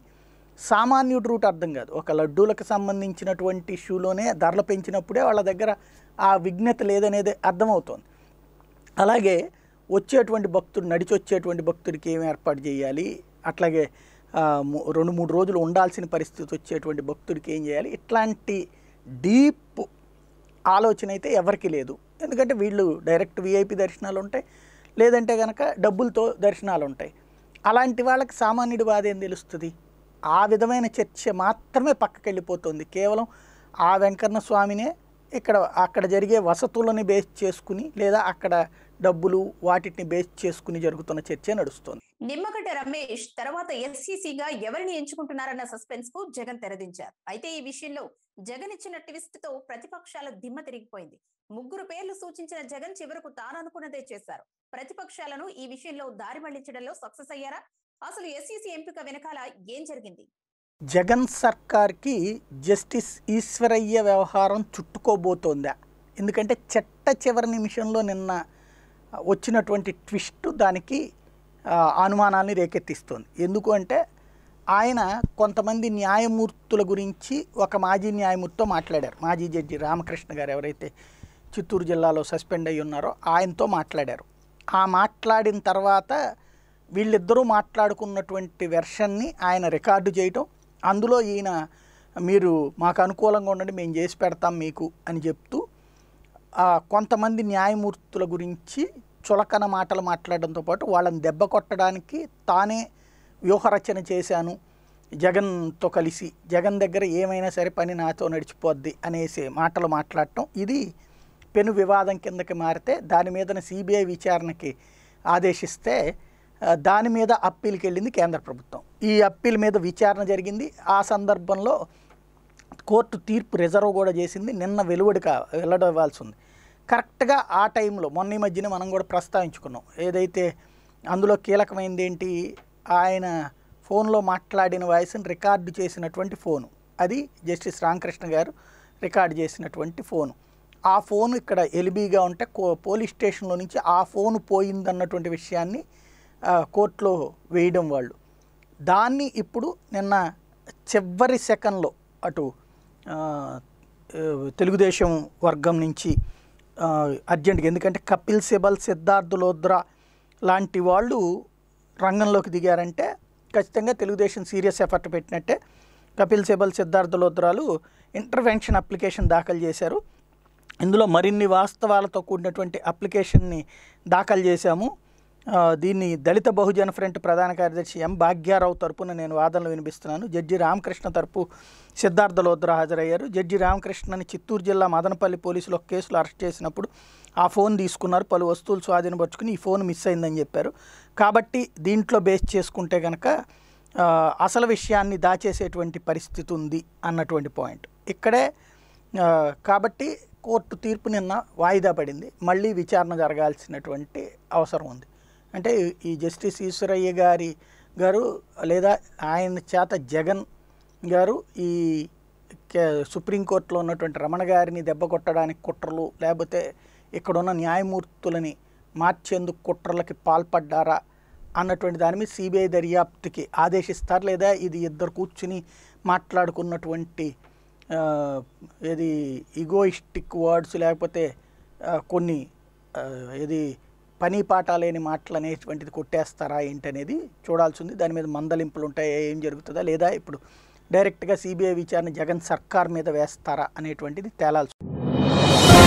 సామాన్యుడు రూట్ అర్థం కాదు ఒక లడ్డూలకు సంబంధించినటువంటి ఇష్యూలోనే ధరలు పెంచినప్పుడే వాళ్ళ దగ్గర ఆ విఘ్నత లేదనేది అర్థమవుతోంది అలాగే వచ్చేటువంటి భక్తుడు నడిచి వచ్చేటువంటి భక్తుడికి ఏం ఏర్పాటు చేయాలి అట్లాగే రెండు మూడు రోజులు ఉండాల్సిన పరిస్థితి వచ్చేటువంటి భక్తుడికి ఏం చేయాలి ఇట్లాంటి డీప్ ఆలోచన అయితే ఎవరికి లేదు ఎందుకంటే వీళ్ళు డైరెక్ట్ వీఐపీ దర్శనాలు ఉంటాయి లేదంటే కనుక డబ్బులతో దర్శనాలు ఉంటాయి అలాంటి వాళ్ళకి సామాన్యుడి బాధ ఏం తెలుస్తుంది ఆ విధమైన చర్చ మాత్రమే పక్కకి వెళ్ళిపోతుంది కేవలం ఆ వెంకన్న స్వామినే ఇక్కడ అక్కడ జరిగే వసతులని బేస్ చేసుకుని లేదా అక్కడ డబ్బులు వాటిని బేస్ చేసుకుని జరుగుతున్న చర్చ నడుస్తుంది నిమ్మగడ్డ రమేష్ తర్వాత ఎస్సీసీగా ఎవరిని ఎంచుకుంటున్నారన్న సస్పెన్స్ కు జగన్ తెరదించారు అయితే ఈ విషయంలో జగన్ ఇచ్చిన ట్విస్ట్ తో ప్రతిపక్షాల దిమ్మ తిరిగిపోయింది ముగ్గురు పేర్లు సూచించిన జగన్ చివరకు తాను అనుకున్నదే చేశారు ప్రతిపక్షాలను ఈ విషయంలో దారి మళ్లించడంలో సక్సెస్ అయ్యారా అసలు ఎస్ఈసీ ఎంపిక వెనకాల ఏం జరిగింది జగన్ సర్కార్కి జస్టిస్ ఈశ్వరయ్య వ్యవహారం చుట్టుకోబోతోందా ఎందుకంటే చెట్ట చివరి నిమిషంలో నిన్న వచ్చినటువంటి ట్విస్ట్ దానికి అనుమానాన్ని రేకెత్తిస్తోంది ఎందుకు అంటే ఆయన కొంతమంది న్యాయమూర్తుల గురించి ఒక మాజీ న్యాయమూర్తితో మాట్లాడారు మాజీ జడ్జి రామకృష్ణ గారు ఎవరైతే చిత్తూరు జిల్లాలో సస్పెండ్ అయ్యి ఉన్నారో ఆయనతో మాట్లాడారు ఆ మాట్లాడిన తర్వాత వీళ్ళిద్దరూ మాట్లాడుకున్నటువంటి వెర్షన్ని ఆయన రికార్డు చేయటం అందులో ఈయన మీరు మాకు అనుకూలంగా ఉండండి మేము చేసి పెడతాం మీకు అని చెప్తూ కొంతమంది న్యాయమూర్తుల గురించి చులకన మాటలు మాట్లాడడంతో పాటు వాళ్ళని దెబ్బ కొట్టడానికి తానే వ్యూహరచన చేశాను జగన్తో కలిసి జగన్ దగ్గర ఏమైనా సరే పని నాతో నడిచిపోద్ది అనేసి మాటలు మాట్లాడటం ఇది పెను వివాదం కిందకి మారితే దాని మీదన సిబిఐ విచారణకి ఆదేశిస్తే దాని మీద అప్పీల్కి వెళ్ళింది కేంద్ర ప్రభుత్వం ఈ అప్పీల్ మీద విచారణ జరిగింది ఆ సందర్భంలో కోర్టు తీర్పు రిజర్వ్ కూడా చేసింది నిన్న వెలువడిక వెల్లడివ్వాల్సి ఉంది కరెక్ట్గా ఆ టైంలో మొన్న ఈ మధ్యనే మనం కూడా ప్రస్తావించుకున్నాం ఏదైతే అందులో కీలకమైంది ఏంటి ఆయన ఫోన్లో మాట్లాడిన వాయిస్ని రికార్డు చేసినటువంటి ఫోను అది జస్టిస్ రామకృష్ణ గారు రికార్డు చేసినటువంటి ఫోను ఆ ఫోన్ ఇక్కడ ఎలిబీగా ఉంటే పోలీస్ స్టేషన్లో నుంచి ఆ ఫోను పోయిందన్నటువంటి విషయాన్ని కోర్టులో వేయడం వాళ్ళు దాన్ని ఇప్పుడు నిన్న చివరి సెకండ్లో అటు తెలుగుదేశం వర్గం నుంచి అర్జెంట్గా ఎందుకంటే కపిల్ సిబల్ సిద్ధార్థ లోద్రా లాంటి వాళ్ళు రంగంలోకి దిగారంటే ఖచ్చితంగా తెలుగుదేశం సీరియస్ ఎఫర్ట్ పెట్టినట్టే కపిల్ సిబల్ సిద్ధార్థ లోద్రాలు ఇంటర్వెన్షన్ అప్లికేషన్ దాఖలు చేశారు ఇందులో మరిన్ని వాస్తవాలతో కూడినటువంటి అప్లికేషన్ని దాఖలు చేశాము దీన్ని దళిత బహుజన ఫ్రంట్ ప్రధాన కార్యదర్శి ఎం భాగ్యారావు తరపున నేను వాదనలు వినిపిస్తున్నాను జడ్జి రామకృష్ణ తరపు సిద్ధార్థ లోద్ర హాజరయ్యారు జడ్జి రామకృష్ణని చిత్తూరు జిల్లా మదనపల్లి పోలీసులు ఒక కేసులో అరెస్ట్ చేసినప్పుడు ఆ ఫోన్ తీసుకున్నారు పలు వస్తువులు స్వాధీనపరుచుకుని ఈ ఫోన్ మిస్ అయిందని చెప్పారు కాబట్టి దీంట్లో బేస్ చేసుకుంటే కనుక అసలు విషయాన్ని దాచేసేటువంటి పరిస్థితి ఉంది అన్నటువంటి పాయింట్ ఇక్కడే కాబట్టి కోర్టు తీర్పు నిన్న వాయిదా పడింది మళ్ళీ విచారణ జరగాల్సినటువంటి అవసరం ఉంది అంటే ఈ జస్టిస్ ఈశ్వరయ్య గారి గారు లేదా ఆయన చేత జగన్ గారు ఈ సుప్రీంకోర్టులో ఉన్నటువంటి రమణ గారిని దెబ్బ కొట్టడానికి కుట్రలు లేకపోతే ఇక్కడున్న న్యాయమూర్తులని మార్చేందుకు కుట్రలకి పాల్పడ్డారా అన్నటువంటి దాని మీద సిబిఐ దర్యాప్తుకి ఆదేశిస్తారు లేదా ఇది ఇద్దరు కూర్చుని మాట్లాడుకున్నటువంటి ఇది ఇగోయిస్టిక్ వర్డ్స్ లేకపోతే కొన్ని ఇది పని పాట లేని మాటలు అనేటువంటిది కొట్టేస్తారా ఏంటి అనేది చూడాల్సి ఉంది దాని మీద మందలింపులు ఉంటాయా ఏం జరుగుతుందా లేదా ఇప్పుడు డైరెక్ట్గా సిబిఐ విచారణ జగన్ సర్కార్ మీద వేస్తారా అనేటువంటిది తేలాల్సి